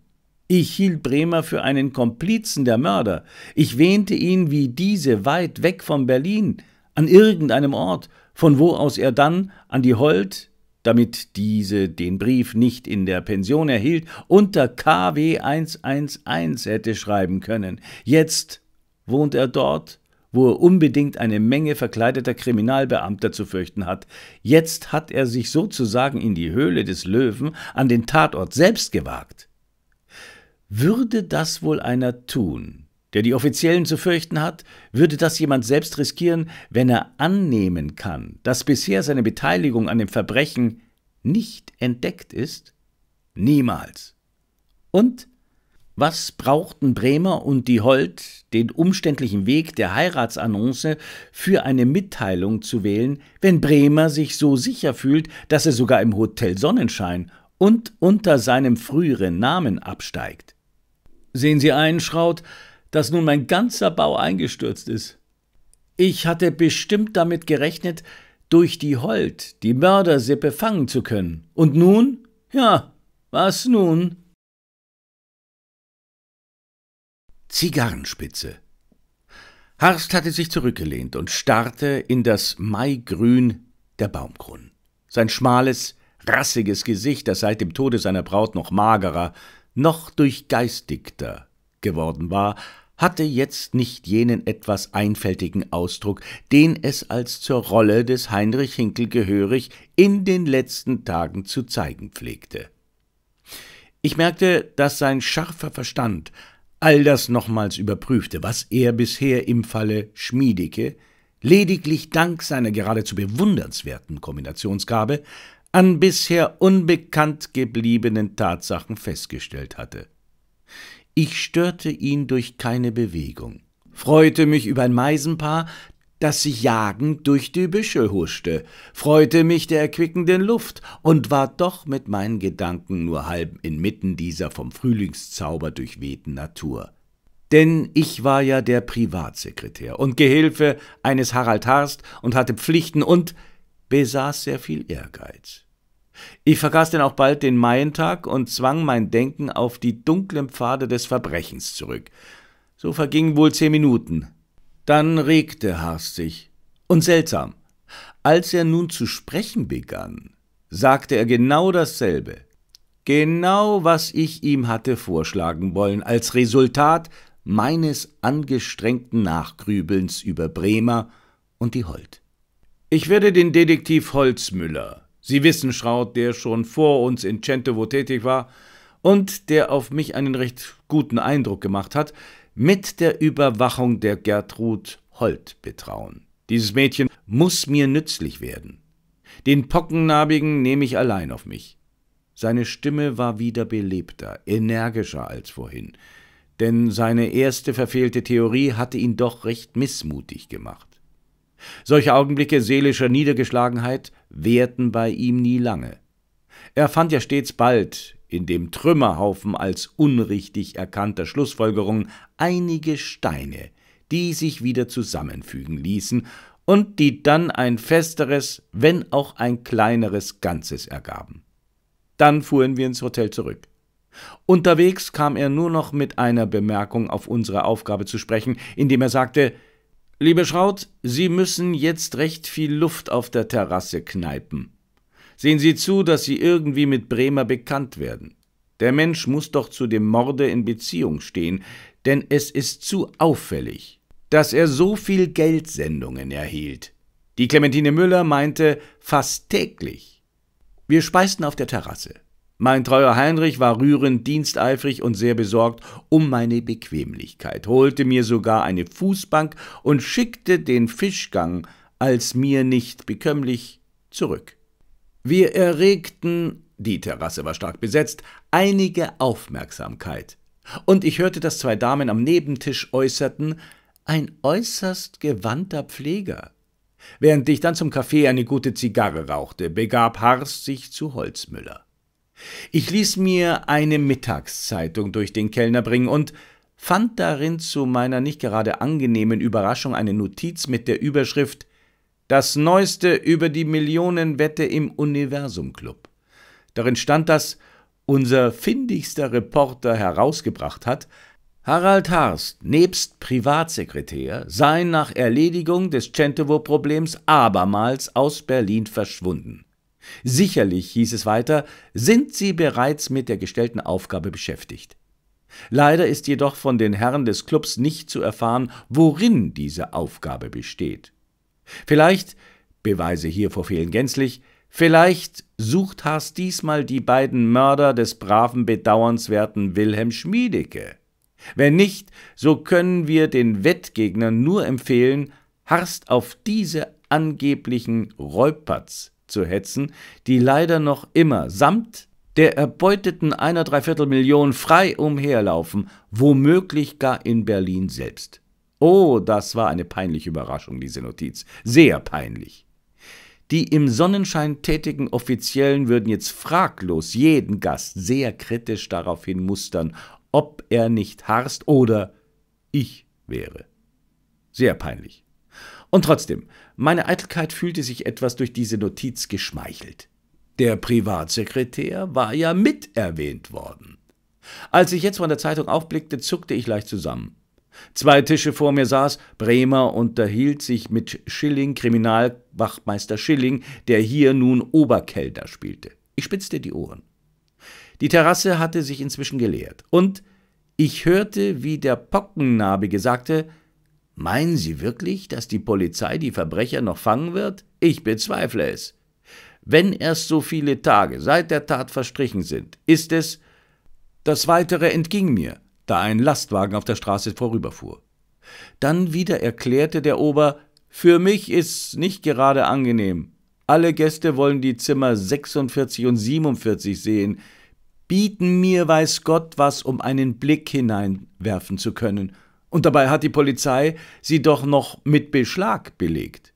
Ich hielt Bremer für einen Komplizen der Mörder. Ich wähnte ihn wie diese weit weg von Berlin, an irgendeinem Ort, von wo aus er dann an die Hold damit diese den Brief nicht in der Pension erhielt, unter KW 111 hätte schreiben können. Jetzt wohnt er dort, wo er unbedingt eine Menge verkleideter Kriminalbeamter zu fürchten hat. Jetzt hat er sich sozusagen in die Höhle des Löwen an den Tatort selbst gewagt. Würde das wohl einer tun, der die Offiziellen zu fürchten hat? Würde das jemand selbst riskieren, wenn er annehmen kann, dass bisher seine Beteiligung an dem Verbrechen nicht entdeckt ist? Niemals. Und was brauchten Bremer und die Holt, den umständlichen Weg der Heiratsannonce für eine Mitteilung zu wählen, wenn Bremer sich so sicher fühlt, dass er sogar im Hotel Sonnenschein und unter seinem früheren Namen absteigt? Sehen Sie ein, Schraut, dass nun mein ganzer Bau eingestürzt ist. Ich hatte bestimmt damit gerechnet, durch die Hold die Mördersippe fangen zu können. Und nun? Ja, was nun? Zigarrenspitze. Harst hatte sich zurückgelehnt und starrte in das Maigrün der Baumkronen. Sein schmales, rassiges Gesicht, das seit dem Tode seiner Braut noch magerer, noch durchgeistigter geworden war, hatte jetzt nicht jenen etwas einfältigen Ausdruck, den es als zur Rolle des Heinrich Hinkel gehörig in den letzten Tagen zu zeigen pflegte. Ich merkte, dass sein scharfer Verstand all das nochmals überprüfte, was er bisher im Falle Schmiedeke lediglich dank seiner geradezu bewundernswerten Kombinationsgabe an bisher unbekannt gebliebenen Tatsachen festgestellt hatte. Ich störte ihn durch keine Bewegung, freute mich über ein Meisenpaar, das sich jagend durch die Büsche huschte, freute mich der erquickenden Luft und war doch mit meinen Gedanken nur halb inmitten dieser vom Frühlingszauber durchwehten Natur. Denn ich war ja der Privatsekretär und Gehilfe eines Harald Harst und hatte Pflichten und besaß sehr viel Ehrgeiz. Ich vergaß denn auch bald den Maientag und zwang mein Denken auf die dunklen Pfade des Verbrechens zurück. So vergingen wohl zehn Minuten. Dann regte Harst sich. Und seltsam, als er nun zu sprechen begann, sagte er genau dasselbe. Genau, was ich ihm hatte vorschlagen wollen, als Resultat meines angestrengten Nachgrübelns über Bremer und die Holt. Ich werde den Detektiv Holzmüller Sie wissen Schraut, der schon vor uns in Centevo tätig war und der auf mich einen recht guten Eindruck gemacht hat, mit der Überwachung der Gertrud Holt betrauen. Dieses Mädchen muss mir nützlich werden. Den Pockennarbigen nehme ich allein auf mich. Seine Stimme war wieder belebter, energischer als vorhin, denn seine erste verfehlte Theorie hatte ihn doch recht missmutig gemacht. Solche Augenblicke seelischer Niedergeschlagenheit währten bei ihm nie lange. Er fand ja stets bald in dem Trümmerhaufen als unrichtig erkannter Schlussfolgerung einige Steine, die sich wieder zusammenfügen ließen und die dann ein festeres, wenn auch ein kleineres Ganzes ergaben. Dann fuhren wir ins Hotel zurück. Unterwegs kam er nur noch mit einer Bemerkung auf unsere Aufgabe zu sprechen, indem er sagte, Liebe Schraut, Sie müssen jetzt recht viel Luft auf der Terrasse kneipen. Sehen Sie zu, dass Sie irgendwie mit Bremer bekannt werden. Der Mensch muss doch zu dem Morde in Beziehung stehen, denn es ist zu auffällig, dass er so viel Geldsendungen erhielt. Die Clementine Müller meinte fast täglich. Wir speisten auf der Terrasse. Mein treuer Heinrich war rührend diensteifrig und sehr besorgt um meine Bequemlichkeit, holte mir sogar eine Fußbank und schickte den Fischgang als mir nicht bekömmlich zurück. Wir erregten, die Terrasse war stark besetzt, einige Aufmerksamkeit, und ich hörte, dass zwei Damen am Nebentisch äußerten, ein äußerst gewandter Pfleger. Während ich dann zum Kaffee eine gute Zigarre rauchte, begab Harst sich zu Holzmüller. Ich ließ mir eine Mittagszeitung durch den Kellner bringen und fand darin zu meiner nicht gerade angenehmen Überraschung eine Notiz mit der Überschrift Das Neueste über die Millionenwette im Universum Club. Darin stand, dass unser findigster Reporter herausgebracht hat, Harald Harst, nebst Privatsekretär, sei nach Erledigung des Centevo-Problems abermals aus Berlin verschwunden. Sicherlich, hieß es weiter, sind sie bereits mit der gestellten Aufgabe beschäftigt. Leider ist jedoch von den Herren des Clubs nicht zu erfahren, worin diese Aufgabe besteht. Vielleicht, Beweise hiervor fehlen gänzlich, vielleicht sucht Haas diesmal die beiden Mörder des braven, bedauernswerten Wilhelm Schmiedeke. Wenn nicht, so können wir den Wettgegnern nur empfehlen, harst auf diese angeblichen Räuperts zu hetzen, die leider noch immer samt der erbeuteten einer Dreiviertel Million frei umherlaufen, womöglich gar in Berlin selbst. Oh, das war eine peinliche Überraschung, diese Notiz. Sehr peinlich. Die im Sonnenschein tätigen Offiziellen würden jetzt fraglos jeden Gast sehr kritisch daraufhin mustern, ob er nicht Harst oder ich wäre. Sehr peinlich. Und trotzdem, meine Eitelkeit fühlte sich etwas durch diese Notiz geschmeichelt. Der Privatsekretär war ja mit erwähnt worden. Als ich jetzt von der Zeitung aufblickte, zuckte ich leicht zusammen. Zwei Tische vor mir saß, Bremer unterhielt sich mit Schilling, Kriminalwachtmeister Schilling, der hier nun Oberkellner spielte. Ich spitzte die Ohren. Die Terrasse hatte sich inzwischen geleert und ich hörte, wie der Pockennarbige sagte, Meinen Sie wirklich, dass die Polizei die Verbrecher noch fangen wird? Ich bezweifle es. Wenn erst so viele Tage seit der Tat verstrichen sind, ist es. Das Weitere entging mir, da ein Lastwagen auf der Straße vorüberfuhr. Dann wieder erklärte der Ober, für mich ist's nicht gerade angenehm. Alle Gäste wollen die Zimmer 46 und 47 sehen, bieten mir weiß Gott was, um einen Blick hineinwerfen zu können und dabei hat die Polizei sie doch noch mit Beschlag belegt.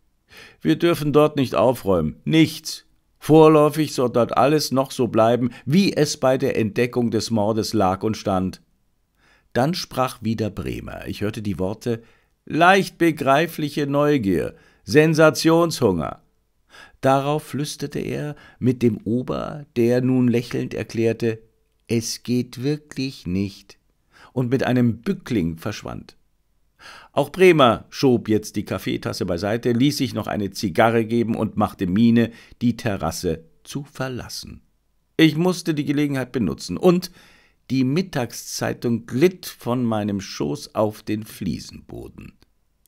Wir dürfen dort nicht aufräumen. Nichts. Vorläufig soll dort alles noch so bleiben, wie es bei der Entdeckung des Mordes lag und stand. Dann sprach wieder Bremer. Ich hörte die Worte leicht begreifliche Neugier, Sensationshunger. Darauf flüsterte er mit dem Ober, der nun lächelnd erklärte, es geht wirklich nicht und mit einem Bückling verschwand. Auch Bremer schob jetzt die Kaffeetasse beiseite, ließ sich noch eine Zigarre geben und machte Miene, die Terrasse zu verlassen. Ich musste die Gelegenheit benutzen und die Mittagszeitung glitt von meinem Schoß auf den Fliesenboden.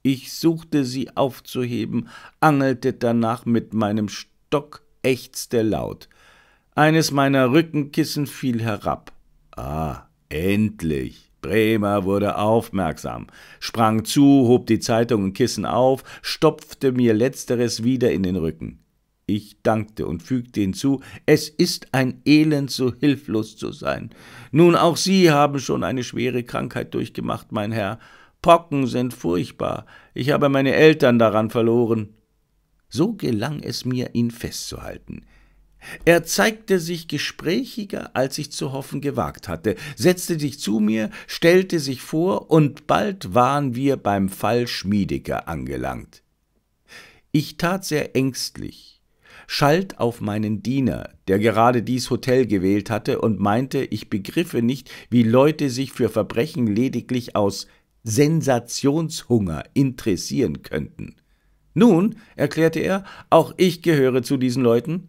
Ich suchte sie aufzuheben, angelte danach mit meinem Stock, ächzte laut. Eines meiner Rückenkissen fiel herab. Ah, endlich! Bremer wurde aufmerksam, sprang zu, hob die Zeitung und Kissen auf, stopfte mir letzteres wieder in den Rücken. Ich dankte und fügte hinzu, es ist ein Elend, so hilflos zu sein. Nun, auch Sie haben schon eine schwere Krankheit durchgemacht, mein Herr. Pocken sind furchtbar. Ich habe meine Eltern daran verloren. So gelang es mir, ihn festzuhalten. Er zeigte sich gesprächiger, als ich zu hoffen gewagt hatte, setzte sich zu mir, stellte sich vor, und bald waren wir beim Fall Schmiedecker angelangt. Ich tat sehr ängstlich, schalt auf meinen Diener, der gerade dies Hotel gewählt hatte, und meinte, ich begriffe nicht, wie Leute sich für Verbrechen lediglich aus Sensationshunger interessieren könnten. Nun, erklärte er, auch ich gehöre zu diesen Leuten,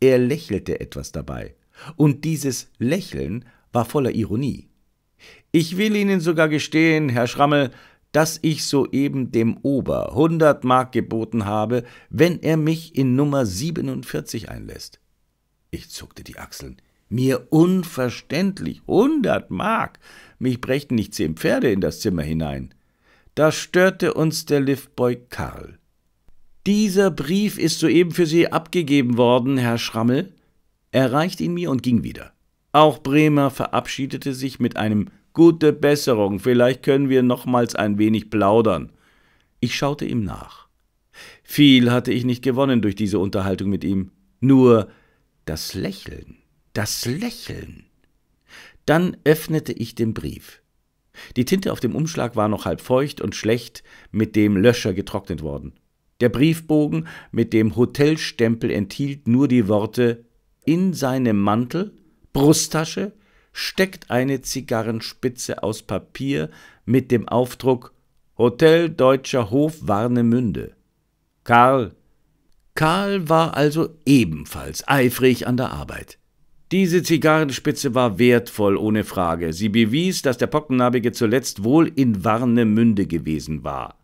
er lächelte etwas dabei, und dieses Lächeln war voller Ironie. Ich will Ihnen sogar gestehen, Herr Schrammel, dass ich soeben dem Ober hundert Mark geboten habe, wenn er mich in Nummer 47 einlässt. Ich zuckte die Achseln. Mir unverständlich hundert Mark. Mich brächten nicht zehn Pferde in das Zimmer hinein. Da störte uns der Liftboy Karl. Dieser Brief ist soeben für Sie abgegeben worden, Herr Schrammel. Er reicht ihn mir und ging wieder. Auch Bremer verabschiedete sich mit einem Gute Besserung, vielleicht können wir nochmals ein wenig plaudern. Ich schaute ihm nach. Viel hatte ich nicht gewonnen durch diese Unterhaltung mit ihm, nur das Lächeln, das Lächeln. Dann öffnete ich den Brief. Die Tinte auf dem Umschlag war noch halb feucht und schlecht mit dem Löscher getrocknet worden. Der Briefbogen mit dem Hotelstempel enthielt nur die Worte in seinem Mantel, Brusttasche, steckt eine Zigarrenspitze aus Papier mit dem Aufdruck Hotel Deutscher Hof Warnemünde. Karl. Karl war also ebenfalls eifrig an der Arbeit. Diese Zigarrenspitze war wertvoll, ohne Frage. Sie bewies, dass der Pockennarbige zuletzt wohl in Warnemünde gewesen war.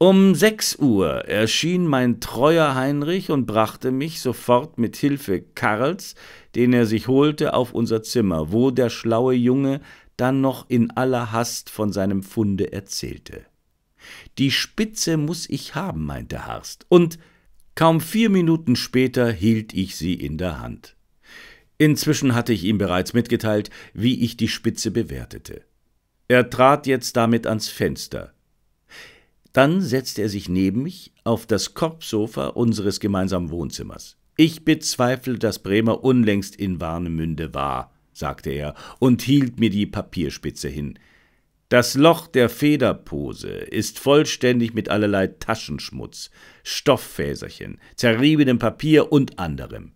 Um sechs Uhr erschien mein treuer Heinrich und brachte mich sofort mit Hilfe Karls, den er sich holte, auf unser Zimmer, wo der schlaue Junge dann noch in aller Hast von seinem Funde erzählte. Die Spitze muß ich haben, meinte Harst, und kaum vier Minuten später hielt ich sie in der Hand. Inzwischen hatte ich ihm bereits mitgeteilt, wie ich die Spitze bewertete. Er trat jetzt damit ans Fenster, dann setzte er sich neben mich auf das Korbsofa unseres gemeinsamen Wohnzimmers. Ich bezweifle, dass Bremer unlängst in Warnemünde war, sagte er und hielt mir die Papierspitze hin. Das Loch der Federpose ist vollständig mit allerlei Taschenschmutz, Stofffäserchen, zerriebenem Papier und anderem.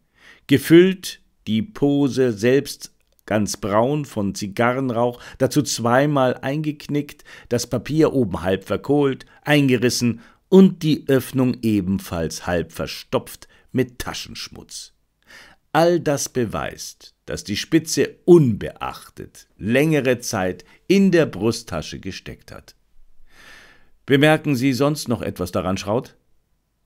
Gefüllt die Pose selbst ganz braun von Zigarrenrauch, dazu zweimal eingeknickt, das Papier oben halb verkohlt, eingerissen und die Öffnung ebenfalls halb verstopft mit Taschenschmutz. All das beweist, dass die Spitze unbeachtet längere Zeit in der Brusttasche gesteckt hat. Bemerken Sie sonst noch etwas daran, Schraut?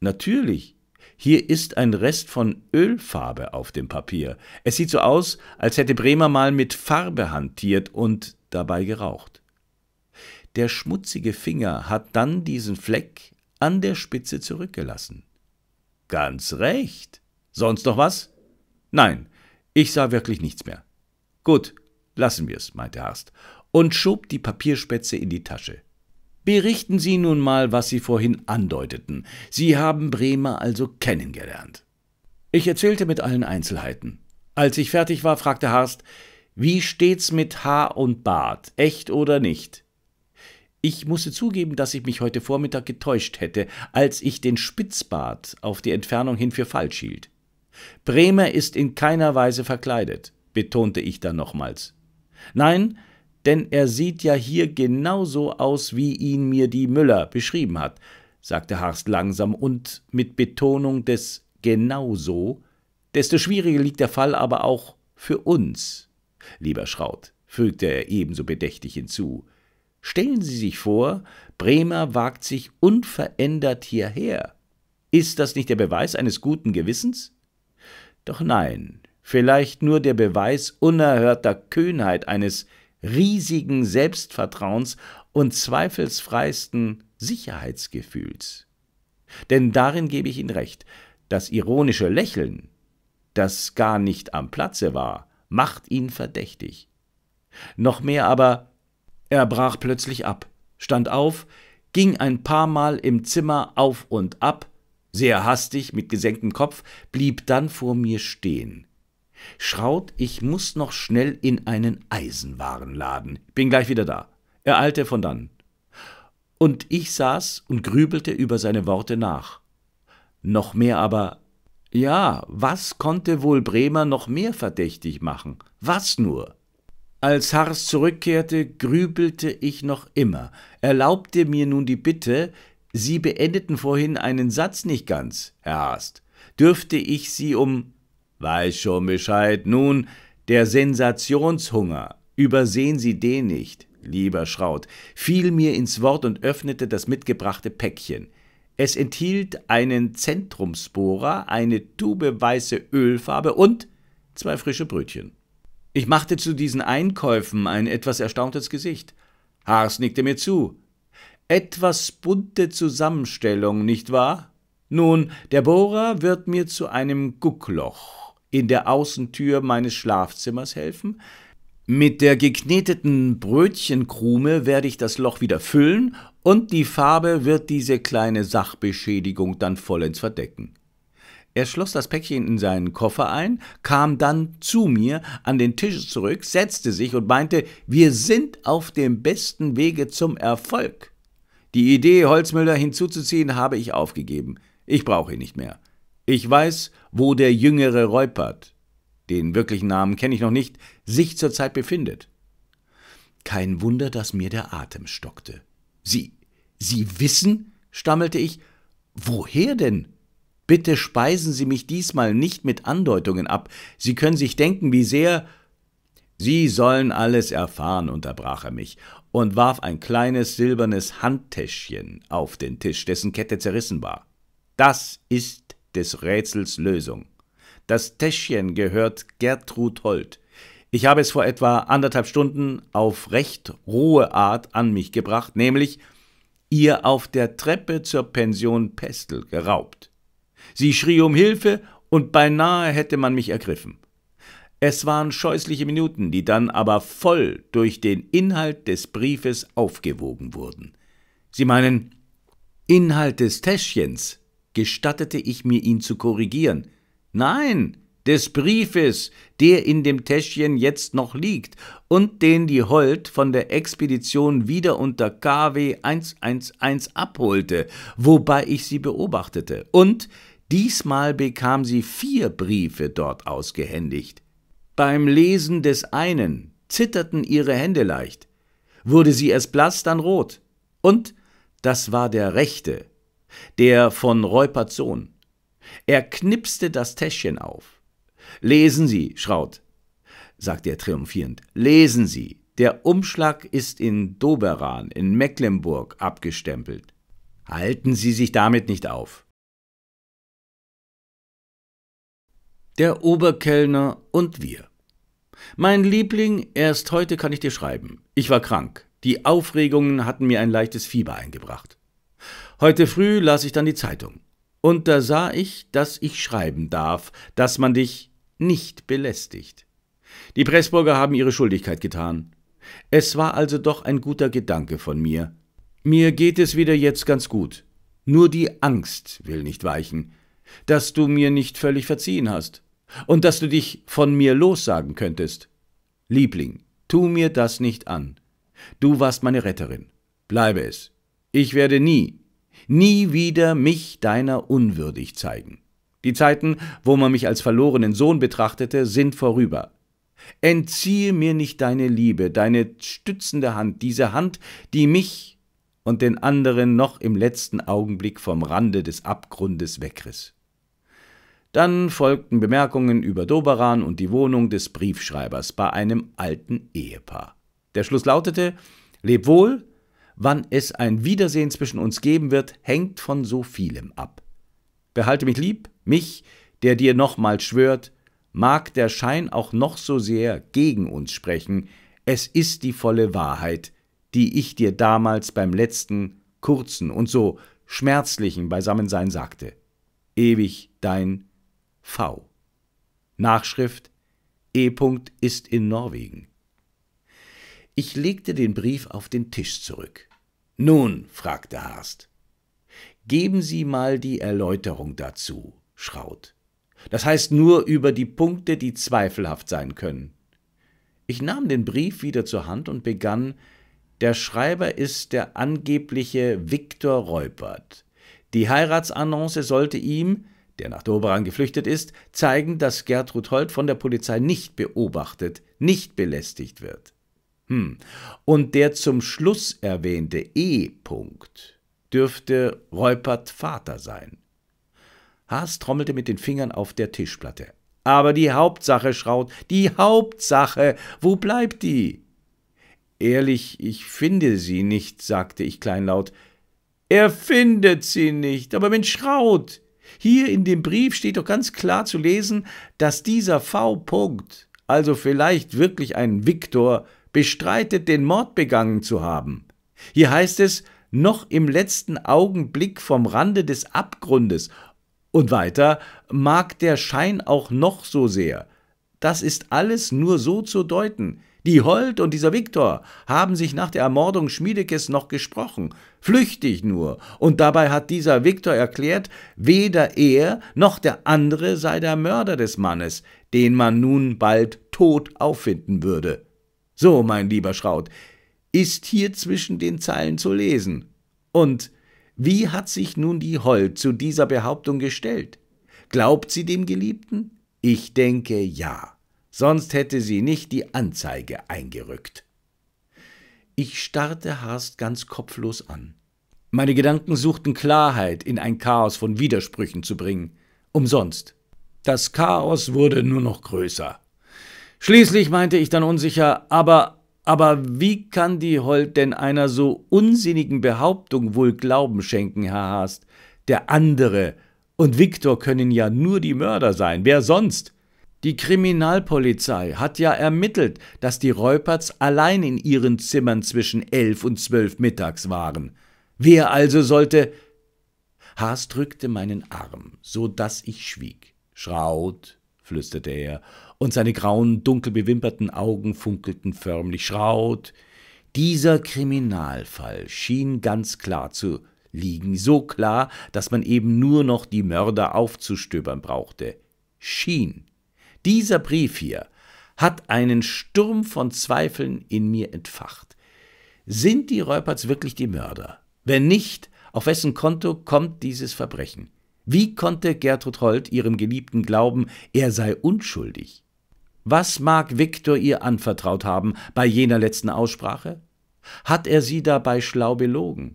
Natürlich, hier ist ein Rest von Ölfarbe auf dem Papier. Es sieht so aus, als hätte Bremer mal mit Farbe hantiert und dabei geraucht. Der schmutzige Finger hat dann diesen Fleck an der Spitze zurückgelassen. Ganz recht. Sonst noch was? Nein, ich sah wirklich nichts mehr. Gut, lassen wir's, meinte Harst und schob die Papierspätze in die Tasche. Berichten Sie nun mal, was Sie vorhin andeuteten. Sie haben Bremer also kennengelernt. Ich erzählte mit allen Einzelheiten. Als ich fertig war, fragte Harst, wie steht's mit Haar und Bart, echt oder nicht? Ich musste zugeben, dass ich mich heute Vormittag getäuscht hätte, als ich den Spitzbart auf die Entfernung hin für falsch hielt. Bremer ist in keiner Weise verkleidet, betonte ich dann nochmals. Nein, denn er sieht ja hier genauso aus, wie ihn mir die Müller beschrieben hat, sagte Harst langsam und mit Betonung des genauso. Desto schwieriger liegt der Fall aber auch für uns, lieber Schraut, fügte er ebenso bedächtig hinzu. Stellen Sie sich vor, Bremer wagt sich unverändert hierher. Ist das nicht der Beweis eines guten Gewissens? Doch nein, vielleicht nur der Beweis unerhörter Kühnheit eines riesigen Selbstvertrauens und zweifelsfreisten Sicherheitsgefühls. Denn darin gebe ich Ihnen recht, das ironische Lächeln, das gar nicht am Platze war, macht ihn verdächtig. Noch mehr aber, er brach plötzlich ab, stand auf, ging ein paar Mal im Zimmer auf und ab, sehr hastig mit gesenktem Kopf, blieb dann vor mir stehen, Schraut, ich muss noch schnell in einen Eisenwarenladen. Bin gleich wieder da. Er eilte von dannen. Und ich saß und grübelte über seine Worte nach. Noch mehr aber. Ja, was konnte wohl Bremer noch mehr verdächtig machen? Was nur? Als Hars zurückkehrte, grübelte ich noch immer, erlaubte mir nun die Bitte, Sie beendeten vorhin einen Satz nicht ganz, Herr Harst. Dürfte ich Sie um Weiß schon Bescheid. Nun, der Sensationshunger. Übersehen Sie den nicht, lieber Schraut, fiel mir ins Wort und öffnete das mitgebrachte Päckchen. Es enthielt einen Zentrumsbohrer, eine Tube weiße Ölfarbe und zwei frische Brötchen. Ich machte zu diesen Einkäufen ein etwas erstauntes Gesicht. Haas nickte mir zu. Etwas bunte Zusammenstellung, nicht wahr? Nun, der Bohrer wird mir zu einem Guckloch, in der Außentür meines Schlafzimmers helfen. Mit der gekneteten Brötchenkrume werde ich das Loch wieder füllen und die Farbe wird diese kleine Sachbeschädigung dann vollends verdecken. Er schloss das Päckchen in seinen Koffer ein, kam dann zu mir an den Tisch zurück, setzte sich und meinte, wir sind auf dem besten Wege zum Erfolg. Die Idee, Holzmüller hinzuzuziehen, habe ich aufgegeben. Ich brauche ihn nicht mehr. Ich weiß, wo der jüngere Räupert, den wirklichen Namen kenne ich noch nicht, sich zurzeit befindet. Kein Wunder, dass mir der Atem stockte. Sie, Sie wissen? stammelte ich. Woher denn? Bitte speisen Sie mich diesmal nicht mit Andeutungen ab. Sie können sich denken, wie sehr. Sie sollen alles erfahren, unterbrach er mich und warf ein kleines silbernes Handtäschchen auf den Tisch, dessen Kette zerrissen war. Das ist des Rätsels Lösung. Das Täschchen gehört Gertrud Holt. Ich habe es vor etwa anderthalb Stunden auf recht rohe Art an mich gebracht, nämlich ihr auf der Treppe zur Pension Pestel geraubt. Sie schrie um Hilfe und beinahe hätte man mich ergriffen. Es waren scheußliche Minuten, die dann aber voll durch den Inhalt des Briefes aufgewogen wurden. Sie meinen Inhalt des Täschchens? gestattete ich mir, ihn zu korrigieren. Nein, des Briefes, der in dem Täschchen jetzt noch liegt und den die Holt von der Expedition wieder unter KW 111 abholte, wobei ich sie beobachtete. Und diesmal bekam sie vier Briefe dort ausgehändigt. Beim Lesen des einen zitterten ihre Hände leicht. Wurde sie erst blass, dann rot. Und das war der rechte, der von Reuperts Sohn. Er knipste das Täschchen auf. Lesen Sie, Schraut, sagte er triumphierend, lesen Sie, der Umschlag ist in Doberan in Mecklenburg abgestempelt. Halten Sie sich damit nicht auf. Der Oberkellner und wir. Mein Liebling, erst heute kann ich dir schreiben. Ich war krank. Die Aufregungen hatten mir ein leichtes Fieber eingebracht. Heute früh las ich dann die Zeitung. Und da sah ich, dass ich schreiben darf, dass man dich nicht belästigt. Die Pressburger haben ihre Schuldigkeit getan. Es war also doch ein guter Gedanke von mir. Mir geht es wieder jetzt ganz gut. Nur die Angst will nicht weichen, dass du mir nicht völlig verziehen hast und dass du dich von mir lossagen könntest. Liebling, tu mir das nicht an. Du warst meine Retterin. Bleibe es. Ich werde nie, nie wieder mich deiner unwürdig zeigen. Die Zeiten, wo man mich als verlorenen Sohn betrachtete, sind vorüber. Entziehe mir nicht deine Liebe, deine stützende Hand, diese Hand, die mich und den anderen noch im letzten Augenblick vom Rande des Abgrundes wegriss. Dann folgten Bemerkungen über Doberan und die Wohnung des Briefschreibers bei einem alten Ehepaar. Der Schluss lautete Leb wohl, Wann es ein Wiedersehen zwischen uns geben wird, hängt von so vielem ab. Behalte mich lieb, mich, der dir nochmals schwört, mag der Schein auch noch so sehr gegen uns sprechen, es ist die volle Wahrheit, die ich dir damals beim letzten, kurzen und so schmerzlichen Beisammensein sagte. Ewig dein V. Nachschrift E. ist in Norwegen. Ich legte den Brief auf den Tisch zurück. Nun, fragte Harst, geben Sie mal die Erläuterung dazu, Schraut. Das heißt nur über die Punkte, die zweifelhaft sein können. Ich nahm den Brief wieder zur Hand und begann, der Schreiber ist der angebliche Viktor Reupert. Die Heiratsannonce sollte ihm, der nach Doberan geflüchtet ist, zeigen, dass Gertrud Holt von der Polizei nicht beobachtet, nicht belästigt wird. Hm. Und der zum Schluss erwähnte E. -Punkt dürfte Räupert Vater sein. Haas trommelte mit den Fingern auf der Tischplatte. Aber die Hauptsache, Schraut, die Hauptsache, wo bleibt die? Ehrlich, ich finde sie nicht, sagte ich kleinlaut. Er findet sie nicht, aber mit Schraut. Hier in dem Brief steht doch ganz klar zu lesen, dass dieser V. -Punkt, also vielleicht wirklich ein Viktor, bestreitet, den Mord begangen zu haben. Hier heißt es, noch im letzten Augenblick vom Rande des Abgrundes. Und weiter, mag der Schein auch noch so sehr. Das ist alles nur so zu deuten. Die Holt und dieser Viktor haben sich nach der Ermordung Schmiedekes noch gesprochen, flüchtig nur, und dabei hat dieser Viktor erklärt, weder er noch der andere sei der Mörder des Mannes, den man nun bald tot auffinden würde. So, mein lieber Schraut, ist hier zwischen den Zeilen zu lesen. Und wie hat sich nun die Hold zu dieser Behauptung gestellt? Glaubt sie dem Geliebten? Ich denke ja, sonst hätte sie nicht die Anzeige eingerückt. Ich starrte Harst ganz kopflos an. Meine Gedanken suchten Klarheit in ein Chaos von Widersprüchen zu bringen. Umsonst. Das Chaos wurde nur noch größer. Schließlich meinte ich dann unsicher, aber, aber wie kann die Holt denn einer so unsinnigen Behauptung wohl Glauben schenken, Herr Haast? Der andere und Viktor können ja nur die Mörder sein, wer sonst? Die Kriminalpolizei hat ja ermittelt, dass die Räuperts allein in ihren Zimmern zwischen elf und zwölf mittags waren. Wer also sollte. Haast drückte meinen Arm, so dass ich schwieg. Schraut, flüsterte er, und seine grauen, dunkel bewimperten Augen funkelten förmlich schraut. Dieser Kriminalfall schien ganz klar zu liegen, so klar, dass man eben nur noch die Mörder aufzustöbern brauchte. Schien. Dieser Brief hier hat einen Sturm von Zweifeln in mir entfacht. Sind die Räuperts wirklich die Mörder? Wenn nicht, auf wessen Konto kommt dieses Verbrechen? Wie konnte Gertrud Holt ihrem Geliebten glauben, er sei unschuldig? Was mag Viktor ihr anvertraut haben bei jener letzten Aussprache? Hat er sie dabei schlau belogen?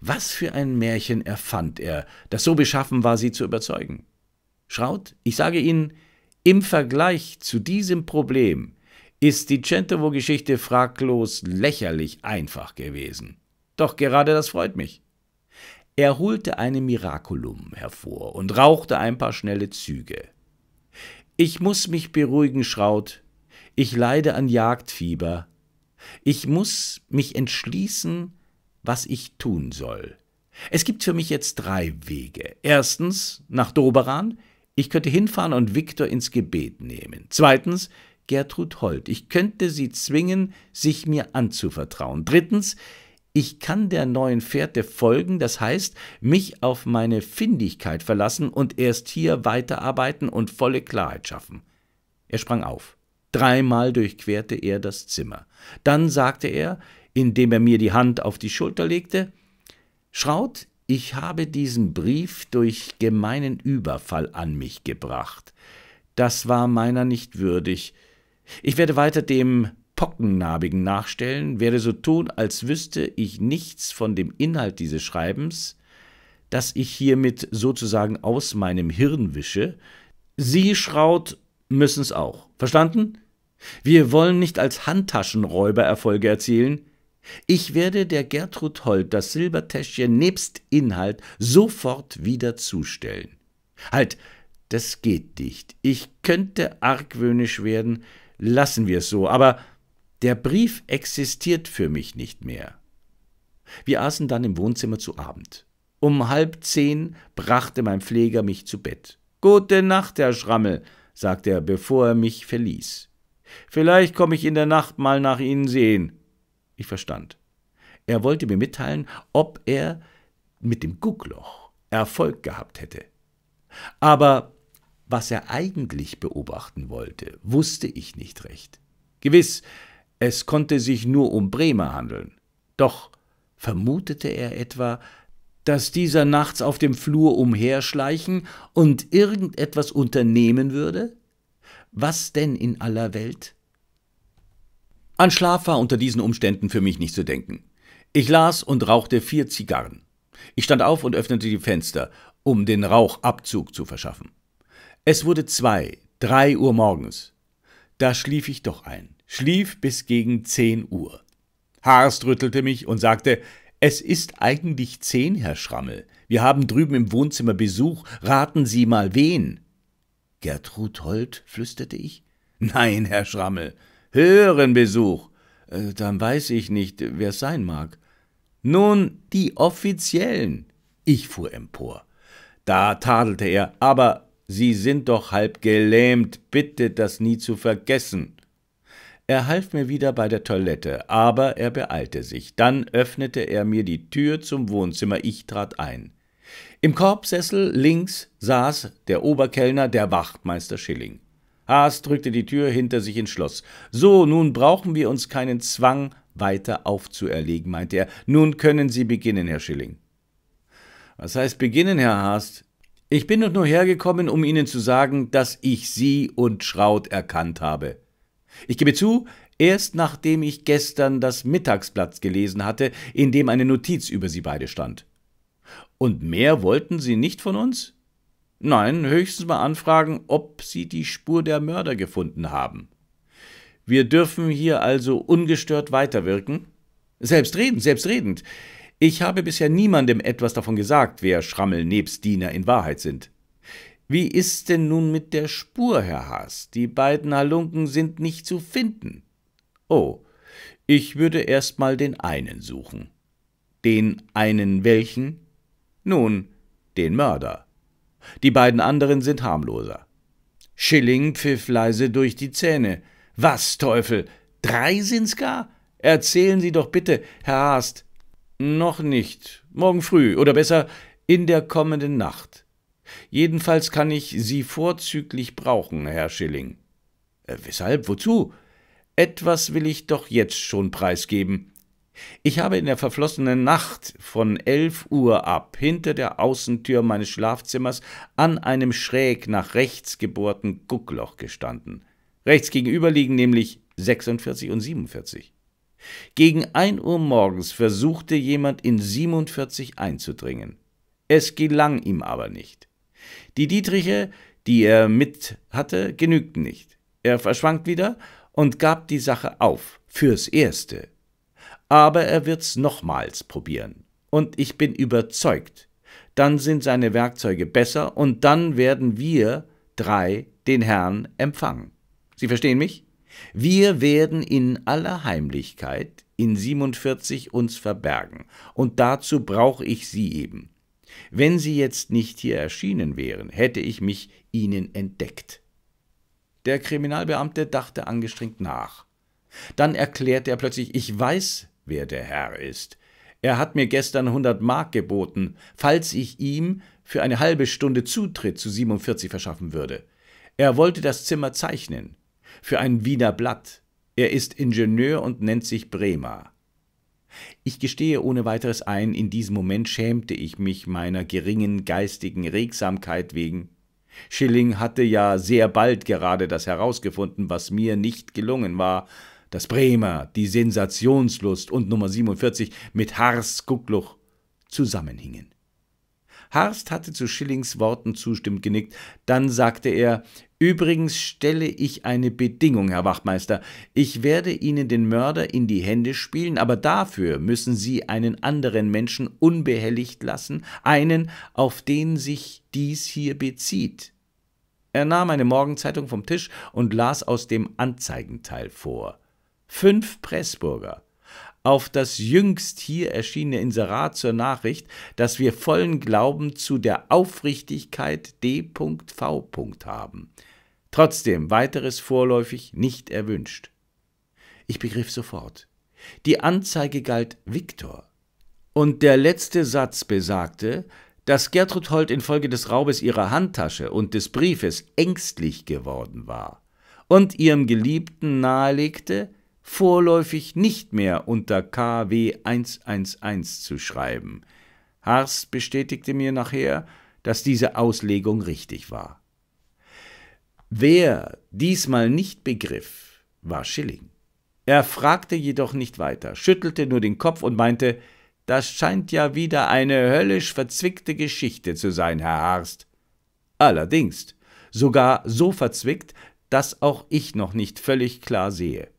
Was für ein Märchen erfand er, das so beschaffen war, sie zu überzeugen? Schraut, ich sage Ihnen, im Vergleich zu diesem Problem ist die Centovo-Geschichte fraglos lächerlich einfach gewesen. Doch gerade das freut mich. Er holte eine Mirakulum hervor und rauchte ein paar schnelle Züge. Ich muss mich beruhigen, Schraut. Ich leide an Jagdfieber. Ich muss mich entschließen, was ich tun soll. Es gibt für mich jetzt drei Wege. Erstens, nach Doberan. Ich könnte hinfahren und Viktor ins Gebet nehmen. Zweitens, Gertrud Holt. Ich könnte sie zwingen, sich mir anzuvertrauen. Drittens, ich kann der neuen Fährte folgen, das heißt, mich auf meine Findigkeit verlassen und erst hier weiterarbeiten und volle Klarheit schaffen. Er sprang auf. Dreimal durchquerte er das Zimmer. Dann sagte er, indem er mir die Hand auf die Schulter legte, Schraut, ich habe diesen Brief durch gemeinen Überfall an mich gebracht. Das war meiner nicht würdig. Ich werde weiter dem Pockennarbigen nachstellen, werde so tun, als wüsste ich nichts von dem Inhalt dieses Schreibens, das ich hiermit sozusagen aus meinem Hirn wische. Sie, Schraut, müssen's auch. Verstanden? Wir wollen nicht als Handtaschenräuber Erfolge erzielen. Ich werde der Gertrud Holt das Silbertäschchen nebst Inhalt sofort wieder zustellen. Halt, das geht nicht. Ich könnte argwöhnisch werden. Lassen wir es so, aber der Brief existiert für mich nicht mehr. Wir aßen dann im Wohnzimmer zu Abend. Um halb zehn brachte mein Pfleger mich zu Bett. Gute Nacht, Herr Schrammel, sagte er, bevor er mich verließ. Vielleicht komme ich in der Nacht mal nach Ihnen sehen. Ich verstand. Er wollte mir mitteilen, ob er mit dem Guckloch Erfolg gehabt hätte. Aber was er eigentlich beobachten wollte, wusste ich nicht recht. Gewiss, es konnte sich nur um Bremer handeln. Doch vermutete er etwa, dass dieser nachts auf dem Flur umherschleichen und irgendetwas unternehmen würde? Was denn in aller Welt? An Schlaf war unter diesen Umständen für mich nicht zu denken. Ich las und rauchte vier Zigarren. Ich stand auf und öffnete die Fenster, um den Rauchabzug zu verschaffen. Es wurde zwei, drei Uhr morgens. Da schlief ich doch ein schlief bis gegen zehn Uhr. Harst rüttelte mich und sagte, »Es ist eigentlich zehn, Herr Schrammel. Wir haben drüben im Wohnzimmer Besuch. Raten Sie mal, wen?« »Gertrud Holt«, flüsterte ich. »Nein, Herr Schrammel, höheren Besuch. Äh, dann weiß ich nicht, wer es sein mag.« »Nun, die Offiziellen.« Ich fuhr empor. Da tadelte er, »Aber Sie sind doch halb gelähmt, bitte das nie zu vergessen.« er half mir wieder bei der Toilette, aber er beeilte sich. Dann öffnete er mir die Tür zum Wohnzimmer, ich trat ein. Im Korbsessel links saß der Oberkellner, der Wachtmeister Schilling. Haas drückte die Tür hinter sich ins Schloss. So, nun brauchen wir uns keinen Zwang weiter aufzuerlegen, meinte er. Nun können Sie beginnen, Herr Schilling. Was heißt beginnen, Herr Haas? Ich bin doch nur hergekommen, um Ihnen zu sagen, dass ich Sie und Schraut erkannt habe. Ich gebe zu, erst nachdem ich gestern das Mittagsblatt gelesen hatte, in dem eine Notiz über Sie beide stand. Und mehr wollten Sie nicht von uns? Nein, höchstens mal anfragen, ob Sie die Spur der Mörder gefunden haben. Wir dürfen hier also ungestört weiterwirken? Selbstredend, selbstredend. Ich habe bisher niemandem etwas davon gesagt, wer Schrammel-Nebstdiener in Wahrheit sind. Wie ist denn nun mit der Spur, Herr Haas? Die beiden Halunken sind nicht zu finden. Oh, ich würde erst mal den einen suchen. Den einen welchen? Nun, den Mörder. Die beiden anderen sind harmloser. Schilling pfiff leise durch die Zähne. Was, Teufel? Drei sind's gar? Erzählen Sie doch bitte, Herr Haast. Noch nicht. Morgen früh, oder besser in der kommenden Nacht. Jedenfalls kann ich Sie vorzüglich brauchen, Herr Schilling. Äh, weshalb? Wozu? Etwas will ich doch jetzt schon preisgeben. Ich habe in der verflossenen Nacht von elf Uhr ab hinter der Außentür meines Schlafzimmers an einem schräg nach rechts gebohrten Guckloch gestanden. Rechts gegenüber liegen nämlich 46 und 47. Gegen ein Uhr morgens versuchte jemand in 47 einzudringen. Es gelang ihm aber nicht. Die Dietriche, die er mit hatte, genügten nicht. Er verschwand wieder und gab die Sache auf, fürs Erste. Aber er wird's nochmals probieren. Und ich bin überzeugt, dann sind seine Werkzeuge besser und dann werden wir drei den Herrn empfangen. Sie verstehen mich? Wir werden in aller Heimlichkeit in 47 uns verbergen. Und dazu brauche ich Sie eben. Wenn Sie jetzt nicht hier erschienen wären, hätte ich mich Ihnen entdeckt. Der Kriminalbeamte dachte angestrengt nach. Dann erklärte er plötzlich, ich weiß, wer der Herr ist. Er hat mir gestern 100 Mark geboten, falls ich ihm für eine halbe Stunde Zutritt zu 47 verschaffen würde. Er wollte das Zimmer zeichnen. Für ein Wiener Blatt. Er ist Ingenieur und nennt sich Bremer. Ich gestehe ohne weiteres ein, in diesem Moment schämte ich mich meiner geringen geistigen Regsamkeit wegen. Schilling hatte ja sehr bald gerade das herausgefunden, was mir nicht gelungen war, dass Bremer, die Sensationslust und Nummer 47 mit Harst Guckluch zusammenhingen. Harst hatte zu Schillings Worten zustimmend genickt, dann sagte er, Übrigens stelle ich eine Bedingung, Herr Wachtmeister. Ich werde Ihnen den Mörder in die Hände spielen, aber dafür müssen Sie einen anderen Menschen unbehelligt lassen, einen, auf den sich dies hier bezieht. Er nahm eine Morgenzeitung vom Tisch und las aus dem Anzeigenteil vor. Fünf Pressburger. Auf das jüngst hier erschienene Inserat zur Nachricht, dass wir vollen Glauben zu der Aufrichtigkeit D.V. haben. Trotzdem weiteres vorläufig nicht erwünscht. Ich begriff sofort. Die Anzeige galt Viktor. Und der letzte Satz besagte, dass Gertrud Holt infolge des Raubes ihrer Handtasche und des Briefes ängstlich geworden war und ihrem Geliebten nahelegte, vorläufig nicht mehr unter KW 111 zu schreiben. Harst bestätigte mir nachher, dass diese Auslegung richtig war. Wer diesmal nicht begriff, war Schilling. Er fragte jedoch nicht weiter, schüttelte nur den Kopf und meinte, das scheint ja wieder eine höllisch verzwickte Geschichte zu sein, Herr Harst. Allerdings, sogar so verzwickt, dass auch ich noch nicht völlig klar sehe.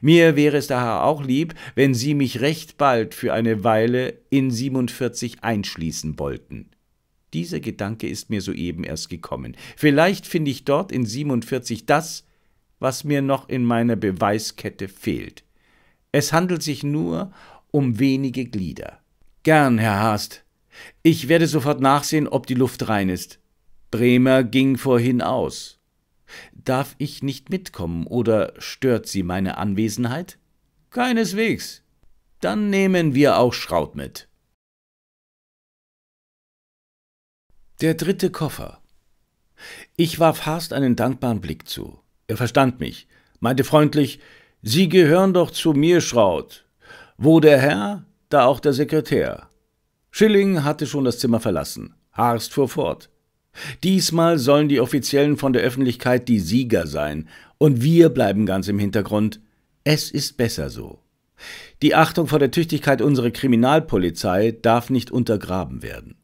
Mir wäre es daher auch lieb, wenn Sie mich recht bald für eine Weile in 47 einschließen wollten. Dieser Gedanke ist mir soeben erst gekommen. Vielleicht finde ich dort in 47 das, was mir noch in meiner Beweiskette fehlt. Es handelt sich nur um wenige Glieder. Gern, Herr Haast. Ich werde sofort nachsehen, ob die Luft rein ist. Bremer ging vorhin aus. Darf ich nicht mitkommen oder stört Sie meine Anwesenheit? Keineswegs. Dann nehmen wir auch Schraut mit. Der dritte Koffer. Ich warf Haast einen dankbaren Blick zu. Er verstand mich, meinte freundlich, Sie gehören doch zu mir, Schraut. Wo der Herr, da auch der Sekretär. Schilling hatte schon das Zimmer verlassen. Harst fuhr fort. Diesmal sollen die Offiziellen von der Öffentlichkeit die Sieger sein, und wir bleiben ganz im Hintergrund. Es ist besser so. Die Achtung vor der Tüchtigkeit unserer Kriminalpolizei darf nicht untergraben werden.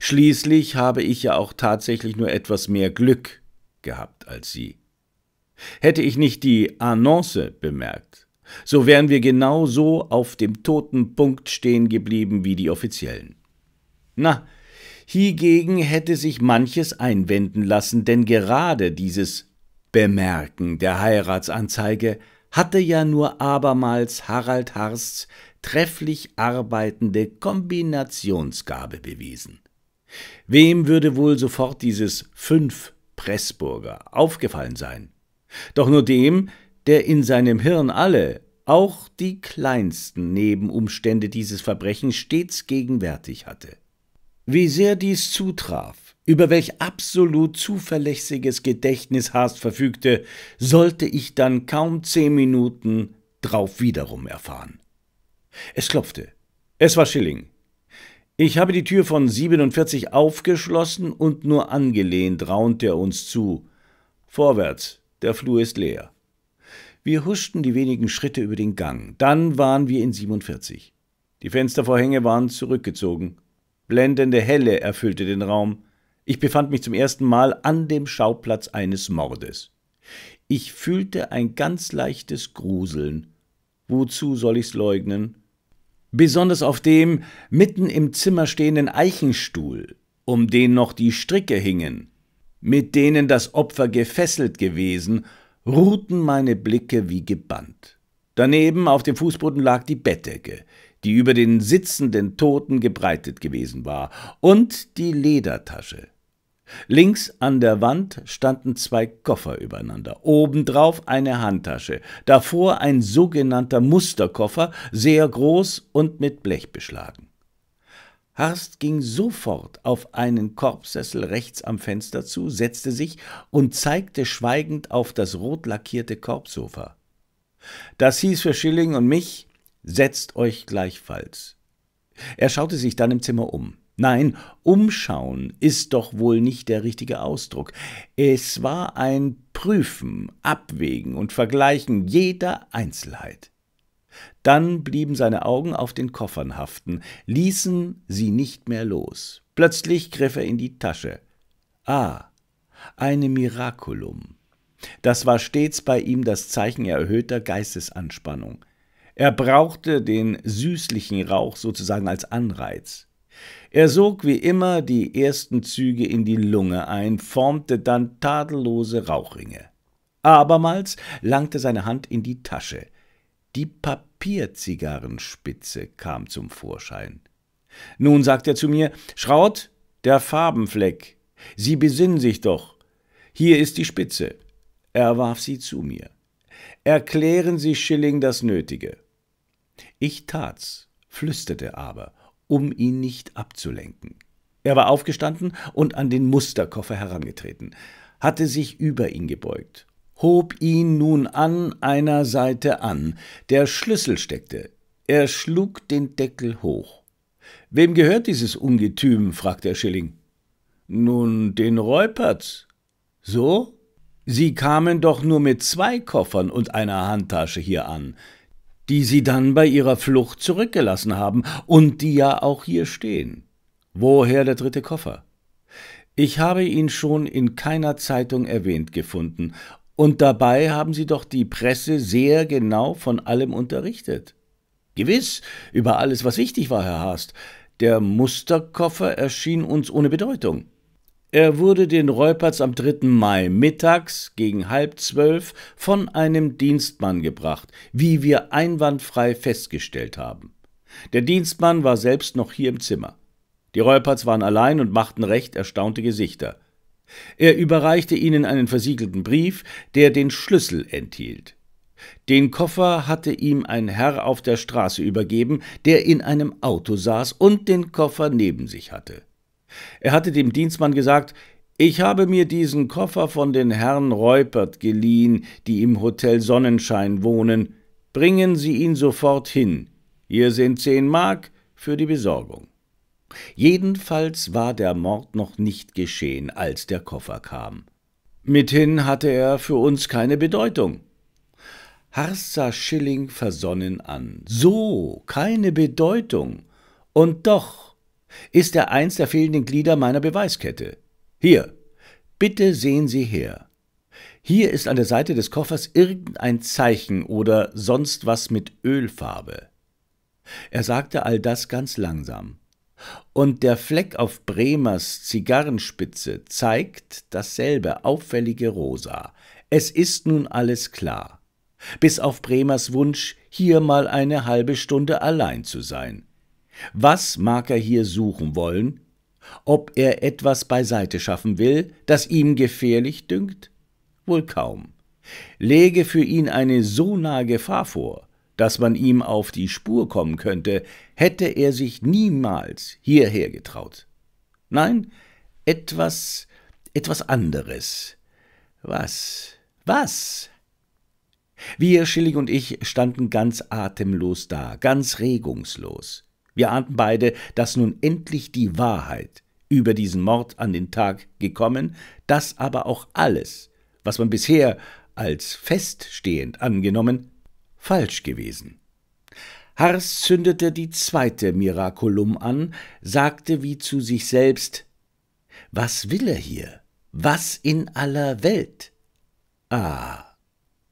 Schließlich habe ich ja auch tatsächlich nur etwas mehr Glück gehabt als sie. Hätte ich nicht die Annonce bemerkt, so wären wir genau so auf dem toten Punkt stehen geblieben wie die Offiziellen. Na, hiegegen hätte sich manches einwenden lassen, denn gerade dieses Bemerken der Heiratsanzeige hatte ja nur abermals Harald Harsts trefflich arbeitende Kombinationsgabe bewiesen. Wem würde wohl sofort dieses fünf Pressburger aufgefallen sein? Doch nur dem, der in seinem Hirn alle, auch die kleinsten Nebenumstände dieses Verbrechens stets gegenwärtig hatte. Wie sehr dies zutraf, über welch absolut zuverlässiges Gedächtnis Haast verfügte, sollte ich dann kaum zehn Minuten drauf wiederum erfahren. Es klopfte. Es war Schilling. Ich habe die Tür von 47 aufgeschlossen und nur angelehnt, raunte er uns zu. Vorwärts, der Flur ist leer. Wir huschten die wenigen Schritte über den Gang. Dann waren wir in 47. Die Fenstervorhänge waren zurückgezogen. Blendende Helle erfüllte den Raum. Ich befand mich zum ersten Mal an dem Schauplatz eines Mordes. Ich fühlte ein ganz leichtes Gruseln. Wozu soll ich's leugnen? besonders auf dem mitten im Zimmer stehenden Eichenstuhl, um den noch die Stricke hingen, mit denen das Opfer gefesselt gewesen, ruhten meine Blicke wie gebannt. Daneben auf dem Fußboden lag die Bettdecke, die über den sitzenden Toten gebreitet gewesen war, und die Ledertasche. Links an der Wand standen zwei Koffer übereinander, obendrauf eine Handtasche, davor ein sogenannter Musterkoffer, sehr groß und mit Blech beschlagen. Harst ging sofort auf einen Korbsessel rechts am Fenster zu, setzte sich und zeigte schweigend auf das rot lackierte Korbsofa. Das hieß für Schilling und mich, setzt euch gleichfalls. Er schaute sich dann im Zimmer um. Nein, umschauen ist doch wohl nicht der richtige Ausdruck. Es war ein Prüfen, Abwägen und Vergleichen jeder Einzelheit. Dann blieben seine Augen auf den Koffern haften, ließen sie nicht mehr los. Plötzlich griff er in die Tasche. Ah, eine Miraculum. Das war stets bei ihm das Zeichen erhöhter Geistesanspannung. Er brauchte den süßlichen Rauch sozusagen als Anreiz. Er sog wie immer die ersten Züge in die Lunge ein, formte dann tadellose Rauchringe. Abermals langte seine Hand in die Tasche. Die Papierzigarrenspitze kam zum Vorschein. Nun sagt er zu mir, Schraut, der Farbenfleck. Sie besinnen sich doch. Hier ist die Spitze. Er warf sie zu mir. Erklären Sie Schilling das Nötige. Ich tat's, flüsterte aber um ihn nicht abzulenken. Er war aufgestanden und an den Musterkoffer herangetreten, hatte sich über ihn gebeugt, hob ihn nun an einer Seite an. Der Schlüssel steckte. Er schlug den Deckel hoch. Wem gehört dieses Ungetüm? fragte er Schilling. Nun, den Räupert's. So? Sie kamen doch nur mit zwei Koffern und einer Handtasche hier an die sie dann bei ihrer Flucht zurückgelassen haben und die ja auch hier stehen. Woher der dritte Koffer? Ich habe ihn schon in keiner Zeitung erwähnt gefunden, und dabei haben Sie doch die Presse sehr genau von allem unterrichtet. Gewiss, über alles, was wichtig war, Herr Haast. Der Musterkoffer erschien uns ohne Bedeutung. Er wurde den Reuperts am 3. Mai mittags gegen halb zwölf von einem Dienstmann gebracht, wie wir einwandfrei festgestellt haben. Der Dienstmann war selbst noch hier im Zimmer. Die Reuperts waren allein und machten recht erstaunte Gesichter. Er überreichte ihnen einen versiegelten Brief, der den Schlüssel enthielt. Den Koffer hatte ihm ein Herr auf der Straße übergeben, der in einem Auto saß und den Koffer neben sich hatte. Er hatte dem Dienstmann gesagt, ich habe mir diesen Koffer von den Herren Räupert geliehen, die im Hotel Sonnenschein wohnen. Bringen Sie ihn sofort hin. Hier sind zehn Mark für die Besorgung. Jedenfalls war der Mord noch nicht geschehen, als der Koffer kam. Mithin hatte er für uns keine Bedeutung. Harst sah Schilling versonnen an. So, keine Bedeutung. Und doch, ist er eins der fehlenden Glieder meiner Beweiskette? Hier, bitte sehen Sie her. Hier ist an der Seite des Koffers irgendein Zeichen oder sonst was mit Ölfarbe. Er sagte all das ganz langsam. Und der Fleck auf Bremers Zigarrenspitze zeigt dasselbe auffällige Rosa. Es ist nun alles klar. Bis auf Bremers Wunsch, hier mal eine halbe Stunde allein zu sein. Was mag er hier suchen wollen? Ob er etwas beiseite schaffen will, das ihm gefährlich dünkt? Wohl kaum. Lege für ihn eine so nahe Gefahr vor, dass man ihm auf die Spur kommen könnte, hätte er sich niemals hierher getraut. Nein, etwas, etwas anderes. Was? Was? Wir, Schilling und ich, standen ganz atemlos da, ganz regungslos. Wir ahnten beide, dass nun endlich die Wahrheit über diesen Mord an den Tag gekommen, dass aber auch alles, was man bisher als feststehend angenommen, falsch gewesen. Hars zündete die zweite Miraculum an, sagte wie zu sich selbst Was will er hier? Was in aller Welt? Ah.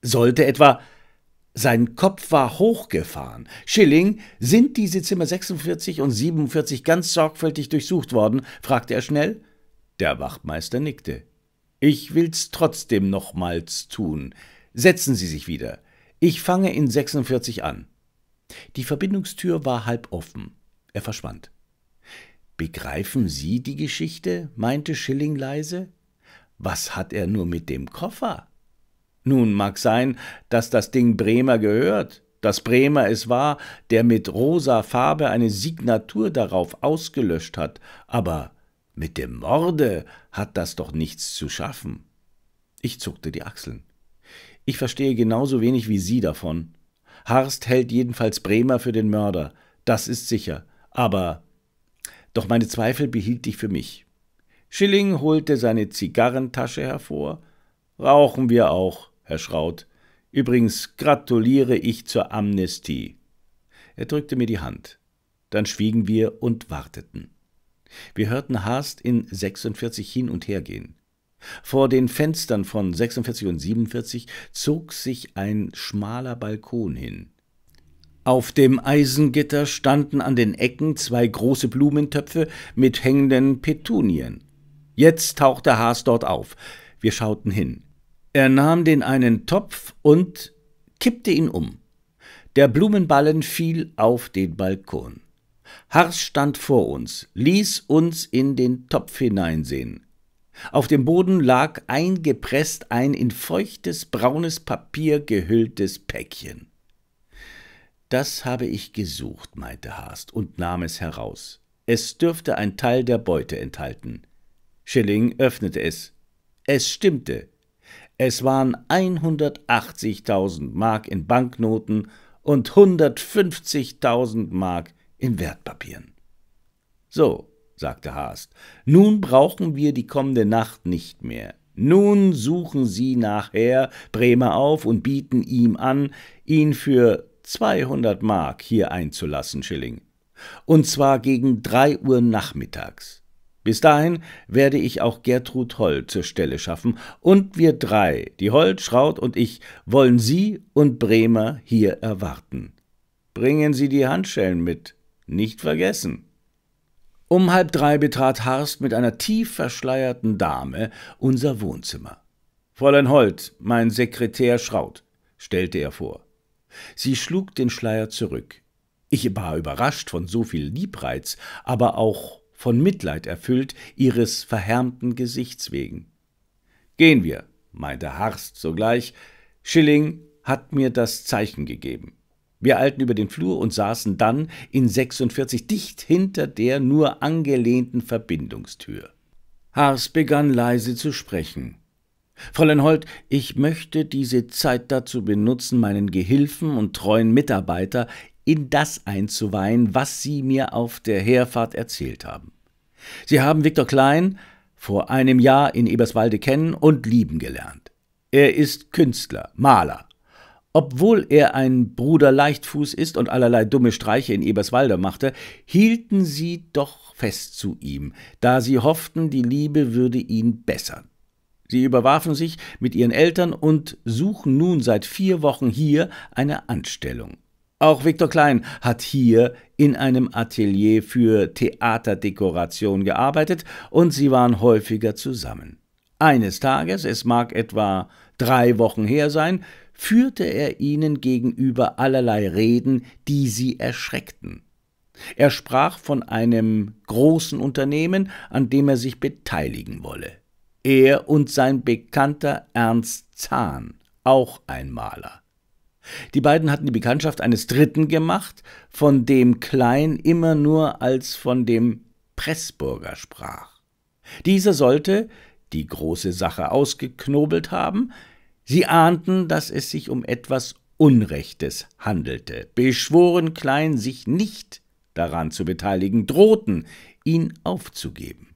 Sollte etwa sein Kopf war hochgefahren. Schilling, sind diese Zimmer 46 und 47 ganz sorgfältig durchsucht worden? fragte er schnell. Der Wachtmeister nickte. Ich will's trotzdem nochmals tun. Setzen Sie sich wieder. Ich fange in 46 an. Die Verbindungstür war halb offen. Er verschwand. Begreifen Sie die Geschichte? meinte Schilling leise. Was hat er nur mit dem Koffer? Nun mag sein, dass das Ding Bremer gehört, dass Bremer es war, der mit rosa Farbe eine Signatur darauf ausgelöscht hat, aber mit dem Morde hat das doch nichts zu schaffen. Ich zuckte die Achseln. Ich verstehe genauso wenig wie Sie davon. Harst hält jedenfalls Bremer für den Mörder, das ist sicher, aber. Doch meine Zweifel behielt ich für mich. Schilling holte seine Zigarrentasche hervor. Rauchen wir auch, Herr Schraut. Übrigens gratuliere ich zur Amnestie. Er drückte mir die Hand. Dann schwiegen wir und warteten. Wir hörten Haast in 46 hin und her gehen. Vor den Fenstern von 46 und 47 zog sich ein schmaler Balkon hin. Auf dem Eisengitter standen an den Ecken zwei große Blumentöpfe mit hängenden Petunien. Jetzt tauchte Haas dort auf. Wir schauten hin. Er nahm den einen Topf und kippte ihn um. Der Blumenballen fiel auf den Balkon. Harz stand vor uns, ließ uns in den Topf hineinsehen. Auf dem Boden lag eingepresst ein in feuchtes braunes Papier gehülltes Päckchen. Das habe ich gesucht, meinte Harst und nahm es heraus. Es dürfte ein Teil der Beute enthalten. Schilling öffnete es. Es stimmte. Es waren 180.000 Mark in Banknoten und 150.000 Mark in Wertpapieren. So, sagte Haast, nun brauchen wir die kommende Nacht nicht mehr. Nun suchen Sie nachher Bremer auf und bieten ihm an, ihn für 200 Mark hier einzulassen, Schilling. Und zwar gegen drei Uhr nachmittags. Bis dahin werde ich auch Gertrud Holl zur Stelle schaffen und wir drei, die Holl, Schraut und ich, wollen Sie und Bremer hier erwarten. Bringen Sie die Handschellen mit, nicht vergessen. Um halb drei betrat Harst mit einer tief verschleierten Dame unser Wohnzimmer. Fräulein Holt, mein Sekretär Schraut, stellte er vor. Sie schlug den Schleier zurück. Ich war überrascht von so viel Liebreiz, aber auch von Mitleid erfüllt, ihres verhärmten Gesichts wegen. Gehen wir, meinte Harst sogleich, Schilling hat mir das Zeichen gegeben. Wir eilten über den Flur und saßen dann in 46 dicht hinter der nur angelehnten Verbindungstür. Harst begann leise zu sprechen. Fräulein Holt, ich möchte diese Zeit dazu benutzen, meinen Gehilfen und treuen Mitarbeiter in das einzuweihen, was Sie mir auf der Herfahrt erzählt haben. Sie haben Viktor Klein vor einem Jahr in Eberswalde kennen und lieben gelernt. Er ist Künstler, Maler. Obwohl er ein Bruder Leichtfuß ist und allerlei dumme Streiche in Eberswalde machte, hielten sie doch fest zu ihm, da sie hofften, die Liebe würde ihn bessern. Sie überwarfen sich mit ihren Eltern und suchen nun seit vier Wochen hier eine Anstellung. Auch Viktor Klein hat hier in einem Atelier für Theaterdekoration gearbeitet und sie waren häufiger zusammen. Eines Tages, es mag etwa drei Wochen her sein, führte er ihnen gegenüber allerlei Reden, die sie erschreckten. Er sprach von einem großen Unternehmen, an dem er sich beteiligen wolle. Er und sein Bekannter Ernst Zahn, auch ein Maler. Die beiden hatten die Bekanntschaft eines Dritten gemacht, von dem Klein immer nur als von dem Pressburger sprach. Dieser sollte die große Sache ausgeknobelt haben. Sie ahnten, dass es sich um etwas Unrechtes handelte, beschworen Klein, sich nicht daran zu beteiligen, drohten, ihn aufzugeben.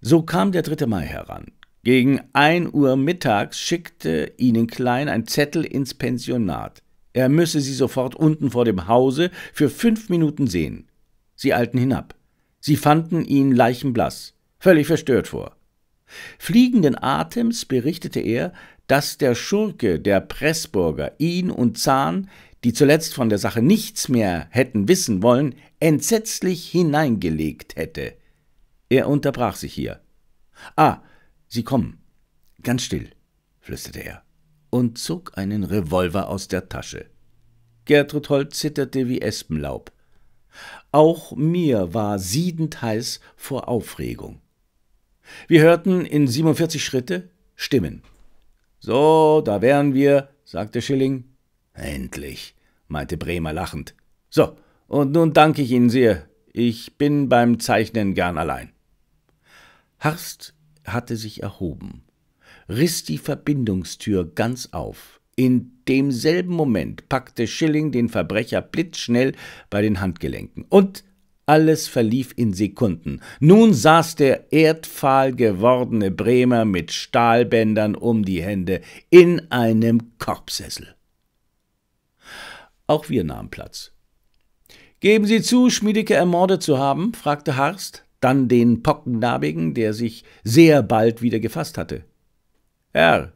So kam der 3. Mai heran. Gegen 1 Uhr mittags schickte ihnen Klein ein Zettel ins Pensionat. Er müsse sie sofort unten vor dem Hause für fünf Minuten sehen. Sie eilten hinab. Sie fanden ihn leichenblass, völlig verstört vor. Fliegenden Atems berichtete er, dass der Schurke, der Pressburger, ihn und Zahn, die zuletzt von der Sache nichts mehr hätten wissen wollen, entsetzlich hineingelegt hätte. Er unterbrach sich hier. Ah, Sie kommen. Ganz still, flüsterte er und zog einen Revolver aus der Tasche. Gertrud Holt zitterte wie Espenlaub. Auch mir war siedend heiß vor Aufregung. Wir hörten in 47 Schritte Stimmen. So, da wären wir, sagte Schilling. Endlich, meinte Bremer lachend. So, und nun danke ich Ihnen sehr. Ich bin beim Zeichnen gern allein. Harst hatte sich erhoben, riss die Verbindungstür ganz auf. In demselben Moment packte Schilling den Verbrecher blitzschnell bei den Handgelenken und alles verlief in Sekunden. Nun saß der erdfahl gewordene Bremer mit Stahlbändern um die Hände in einem Korbsessel. Auch wir nahmen Platz. Geben Sie zu, Schmiedeke ermordet zu haben? fragte Harst dann den Pockennarbigen, der sich sehr bald wieder gefasst hatte. Herr,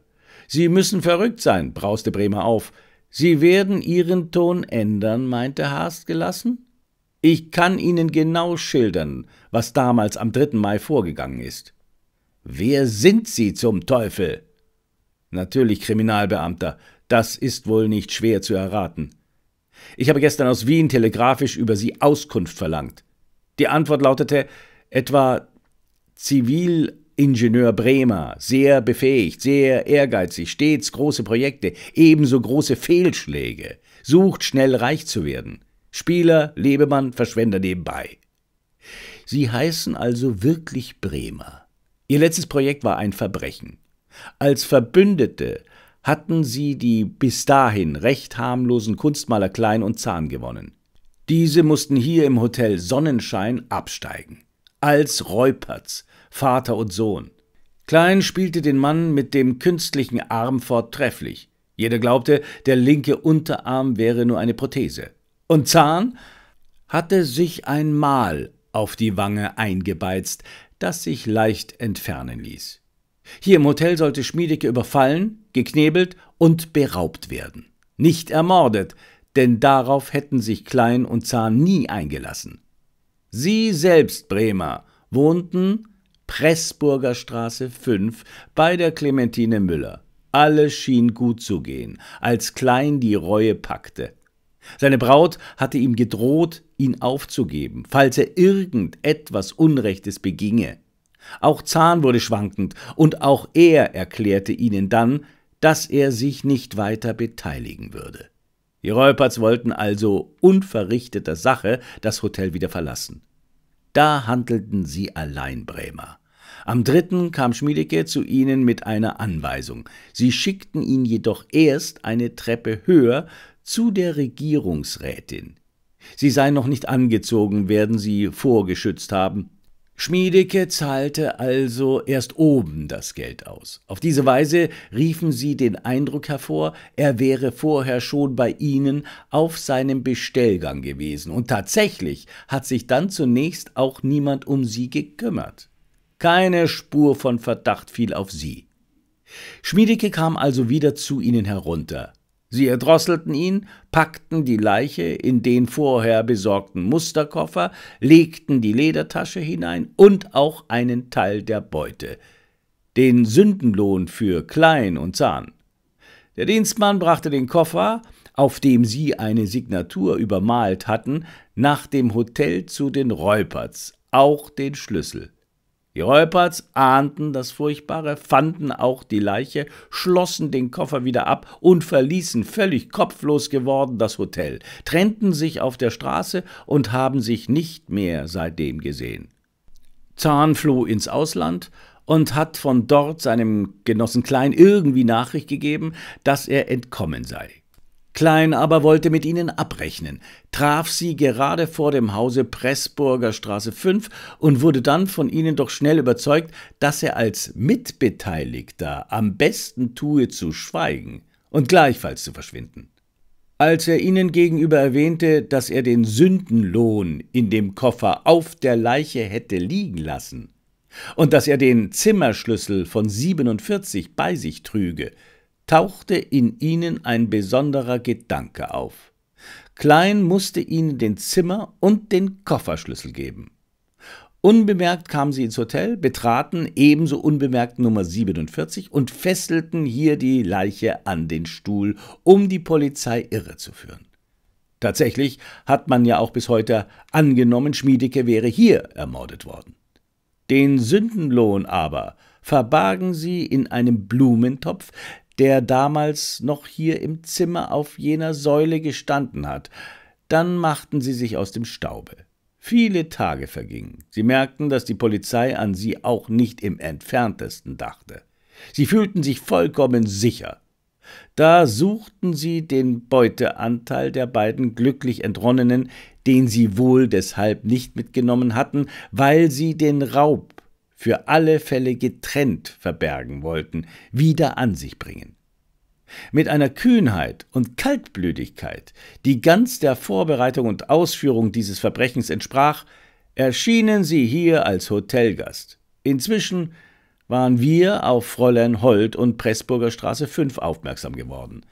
Sie müssen verrückt sein, brauste Bremer auf. Sie werden Ihren Ton ändern, meinte Haast gelassen. Ich kann Ihnen genau schildern, was damals am 3. Mai vorgegangen ist. Wer sind Sie zum Teufel? Natürlich, Kriminalbeamter, das ist wohl nicht schwer zu erraten. Ich habe gestern aus Wien telegrafisch über Sie Auskunft verlangt. Die Antwort lautete, Etwa Zivilingenieur Bremer, sehr befähigt, sehr ehrgeizig, stets große Projekte, ebenso große Fehlschläge, sucht schnell reich zu werden. Spieler, Lebemann, Verschwender nebenbei. Sie heißen also wirklich Bremer. Ihr letztes Projekt war ein Verbrechen. Als Verbündete hatten sie die bis dahin recht harmlosen Kunstmaler Klein und Zahn gewonnen. Diese mussten hier im Hotel Sonnenschein absteigen als Räuperts, Vater und Sohn. Klein spielte den Mann mit dem künstlichen Arm vortrefflich. Jeder glaubte, der linke Unterarm wäre nur eine Prothese. Und Zahn hatte sich ein Mal auf die Wange eingebeizt, das sich leicht entfernen ließ. Hier im Hotel sollte Schmiedecke überfallen, geknebelt und beraubt werden. Nicht ermordet, denn darauf hätten sich Klein und Zahn nie eingelassen. Sie selbst, Bremer, wohnten Pressburger Straße 5 bei der Clementine Müller. Alles schien gut zu gehen, als Klein die Reue packte. Seine Braut hatte ihm gedroht, ihn aufzugeben, falls er irgendetwas Unrechtes beginge. Auch Zahn wurde schwankend, und auch er erklärte ihnen dann, dass er sich nicht weiter beteiligen würde. Die Räuperts wollten also unverrichteter Sache das Hotel wieder verlassen. Da handelten sie allein Bremer. Am dritten kam Schmiedeke zu ihnen mit einer Anweisung. Sie schickten ihn jedoch erst eine Treppe höher zu der Regierungsrätin. Sie seien noch nicht angezogen, werden sie vorgeschützt haben. Schmiedeke zahlte also erst oben das Geld aus. Auf diese Weise riefen sie den Eindruck hervor, er wäre vorher schon bei ihnen auf seinem Bestellgang gewesen, und tatsächlich hat sich dann zunächst auch niemand um sie gekümmert. Keine Spur von Verdacht fiel auf sie. Schmiedeke kam also wieder zu ihnen herunter, Sie erdrosselten ihn, packten die Leiche in den vorher besorgten Musterkoffer, legten die Ledertasche hinein und auch einen Teil der Beute. Den Sündenlohn für Klein und Zahn. Der Dienstmann brachte den Koffer, auf dem sie eine Signatur übermalt hatten, nach dem Hotel zu den Räuperts, auch den Schlüssel. Die Reuperts ahnten das Furchtbare, fanden auch die Leiche, schlossen den Koffer wieder ab und verließen völlig kopflos geworden das Hotel, trennten sich auf der Straße und haben sich nicht mehr seitdem gesehen. Zahn floh ins Ausland und hat von dort seinem Genossen Klein irgendwie Nachricht gegeben, dass er entkommen sei. Klein aber wollte mit ihnen abrechnen, traf sie gerade vor dem Hause Pressburger Straße 5 und wurde dann von ihnen doch schnell überzeugt, dass er als Mitbeteiligter am besten tue zu schweigen und gleichfalls zu verschwinden. Als er ihnen gegenüber erwähnte, dass er den Sündenlohn in dem Koffer auf der Leiche hätte liegen lassen und dass er den Zimmerschlüssel von 47 bei sich trüge, tauchte in ihnen ein besonderer Gedanke auf. Klein musste ihnen den Zimmer und den Kofferschlüssel geben. Unbemerkt kamen sie ins Hotel, betraten ebenso unbemerkt Nummer 47 und fesselten hier die Leiche an den Stuhl, um die Polizei irrezuführen. Tatsächlich hat man ja auch bis heute angenommen, Schmiedeke wäre hier ermordet worden. Den Sündenlohn aber verbargen sie in einem Blumentopf, der damals noch hier im Zimmer auf jener Säule gestanden hat. Dann machten sie sich aus dem Staube. Viele Tage vergingen. Sie merkten, dass die Polizei an sie auch nicht im entferntesten dachte. Sie fühlten sich vollkommen sicher. Da suchten sie den Beuteanteil der beiden glücklich Entronnenen, den sie wohl deshalb nicht mitgenommen hatten, weil sie den Raub für alle Fälle getrennt verbergen wollten, wieder an sich bringen. Mit einer Kühnheit und Kaltblütigkeit, die ganz der Vorbereitung und Ausführung dieses Verbrechens entsprach, erschienen sie hier als Hotelgast. Inzwischen waren wir auf Fräulein Holt und Pressburger Straße 5 aufmerksam geworden.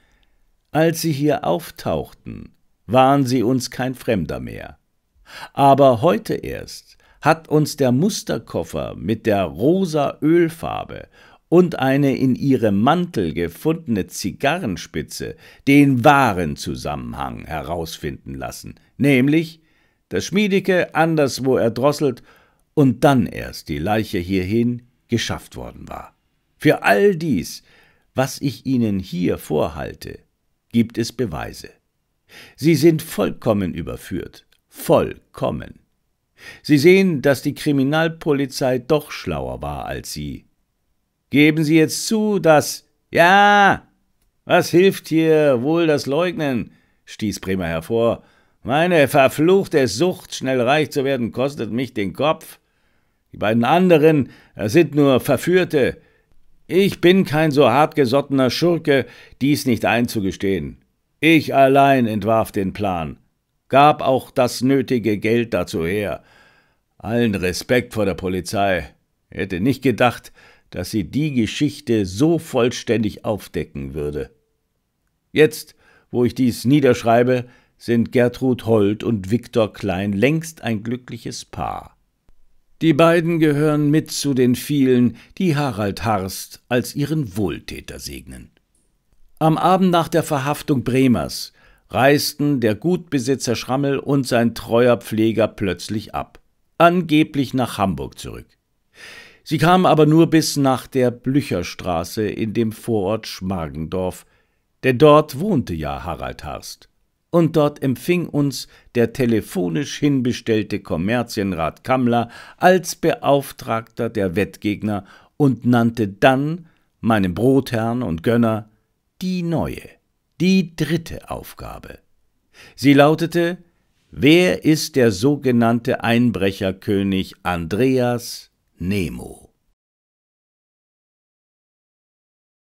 Als sie hier auftauchten, waren sie uns kein Fremder mehr. Aber heute erst hat uns der Musterkoffer mit der rosa Ölfarbe und eine in ihrem Mantel gefundene Zigarrenspitze den wahren Zusammenhang herausfinden lassen, nämlich, dass Schmiedeke anderswo erdrosselt und dann erst die Leiche hierhin geschafft worden war. Für all dies, was ich Ihnen hier vorhalte, gibt es Beweise. Sie sind vollkommen überführt, vollkommen. Sie sehen, dass die Kriminalpolizei doch schlauer war als Sie. Geben Sie jetzt zu, dass. Ja! Was hilft hier wohl das Leugnen? stieß Bremer hervor. Meine verfluchte Sucht, schnell reich zu werden, kostet mich den Kopf. Die beiden anderen sind nur Verführte. Ich bin kein so hartgesottener Schurke, dies nicht einzugestehen. Ich allein entwarf den Plan gab auch das nötige Geld dazu her. Allen Respekt vor der Polizei. Ich Hätte nicht gedacht, dass sie die Geschichte so vollständig aufdecken würde. Jetzt, wo ich dies niederschreibe, sind Gertrud Holt und Viktor Klein längst ein glückliches Paar. Die beiden gehören mit zu den vielen, die Harald Harst als ihren Wohltäter segnen. Am Abend nach der Verhaftung Bremers reisten der Gutbesitzer Schrammel und sein treuer Pfleger plötzlich ab, angeblich nach Hamburg zurück. Sie kamen aber nur bis nach der Blücherstraße in dem Vorort Schmargendorf, denn dort wohnte ja Harald Harst. Und dort empfing uns der telefonisch hinbestellte Kommerzienrat Kammler als Beauftragter der Wettgegner und nannte dann meinen Brotherrn und Gönner die Neue die dritte Aufgabe. Sie lautete Wer ist der sogenannte Einbrecherkönig Andreas Nemo?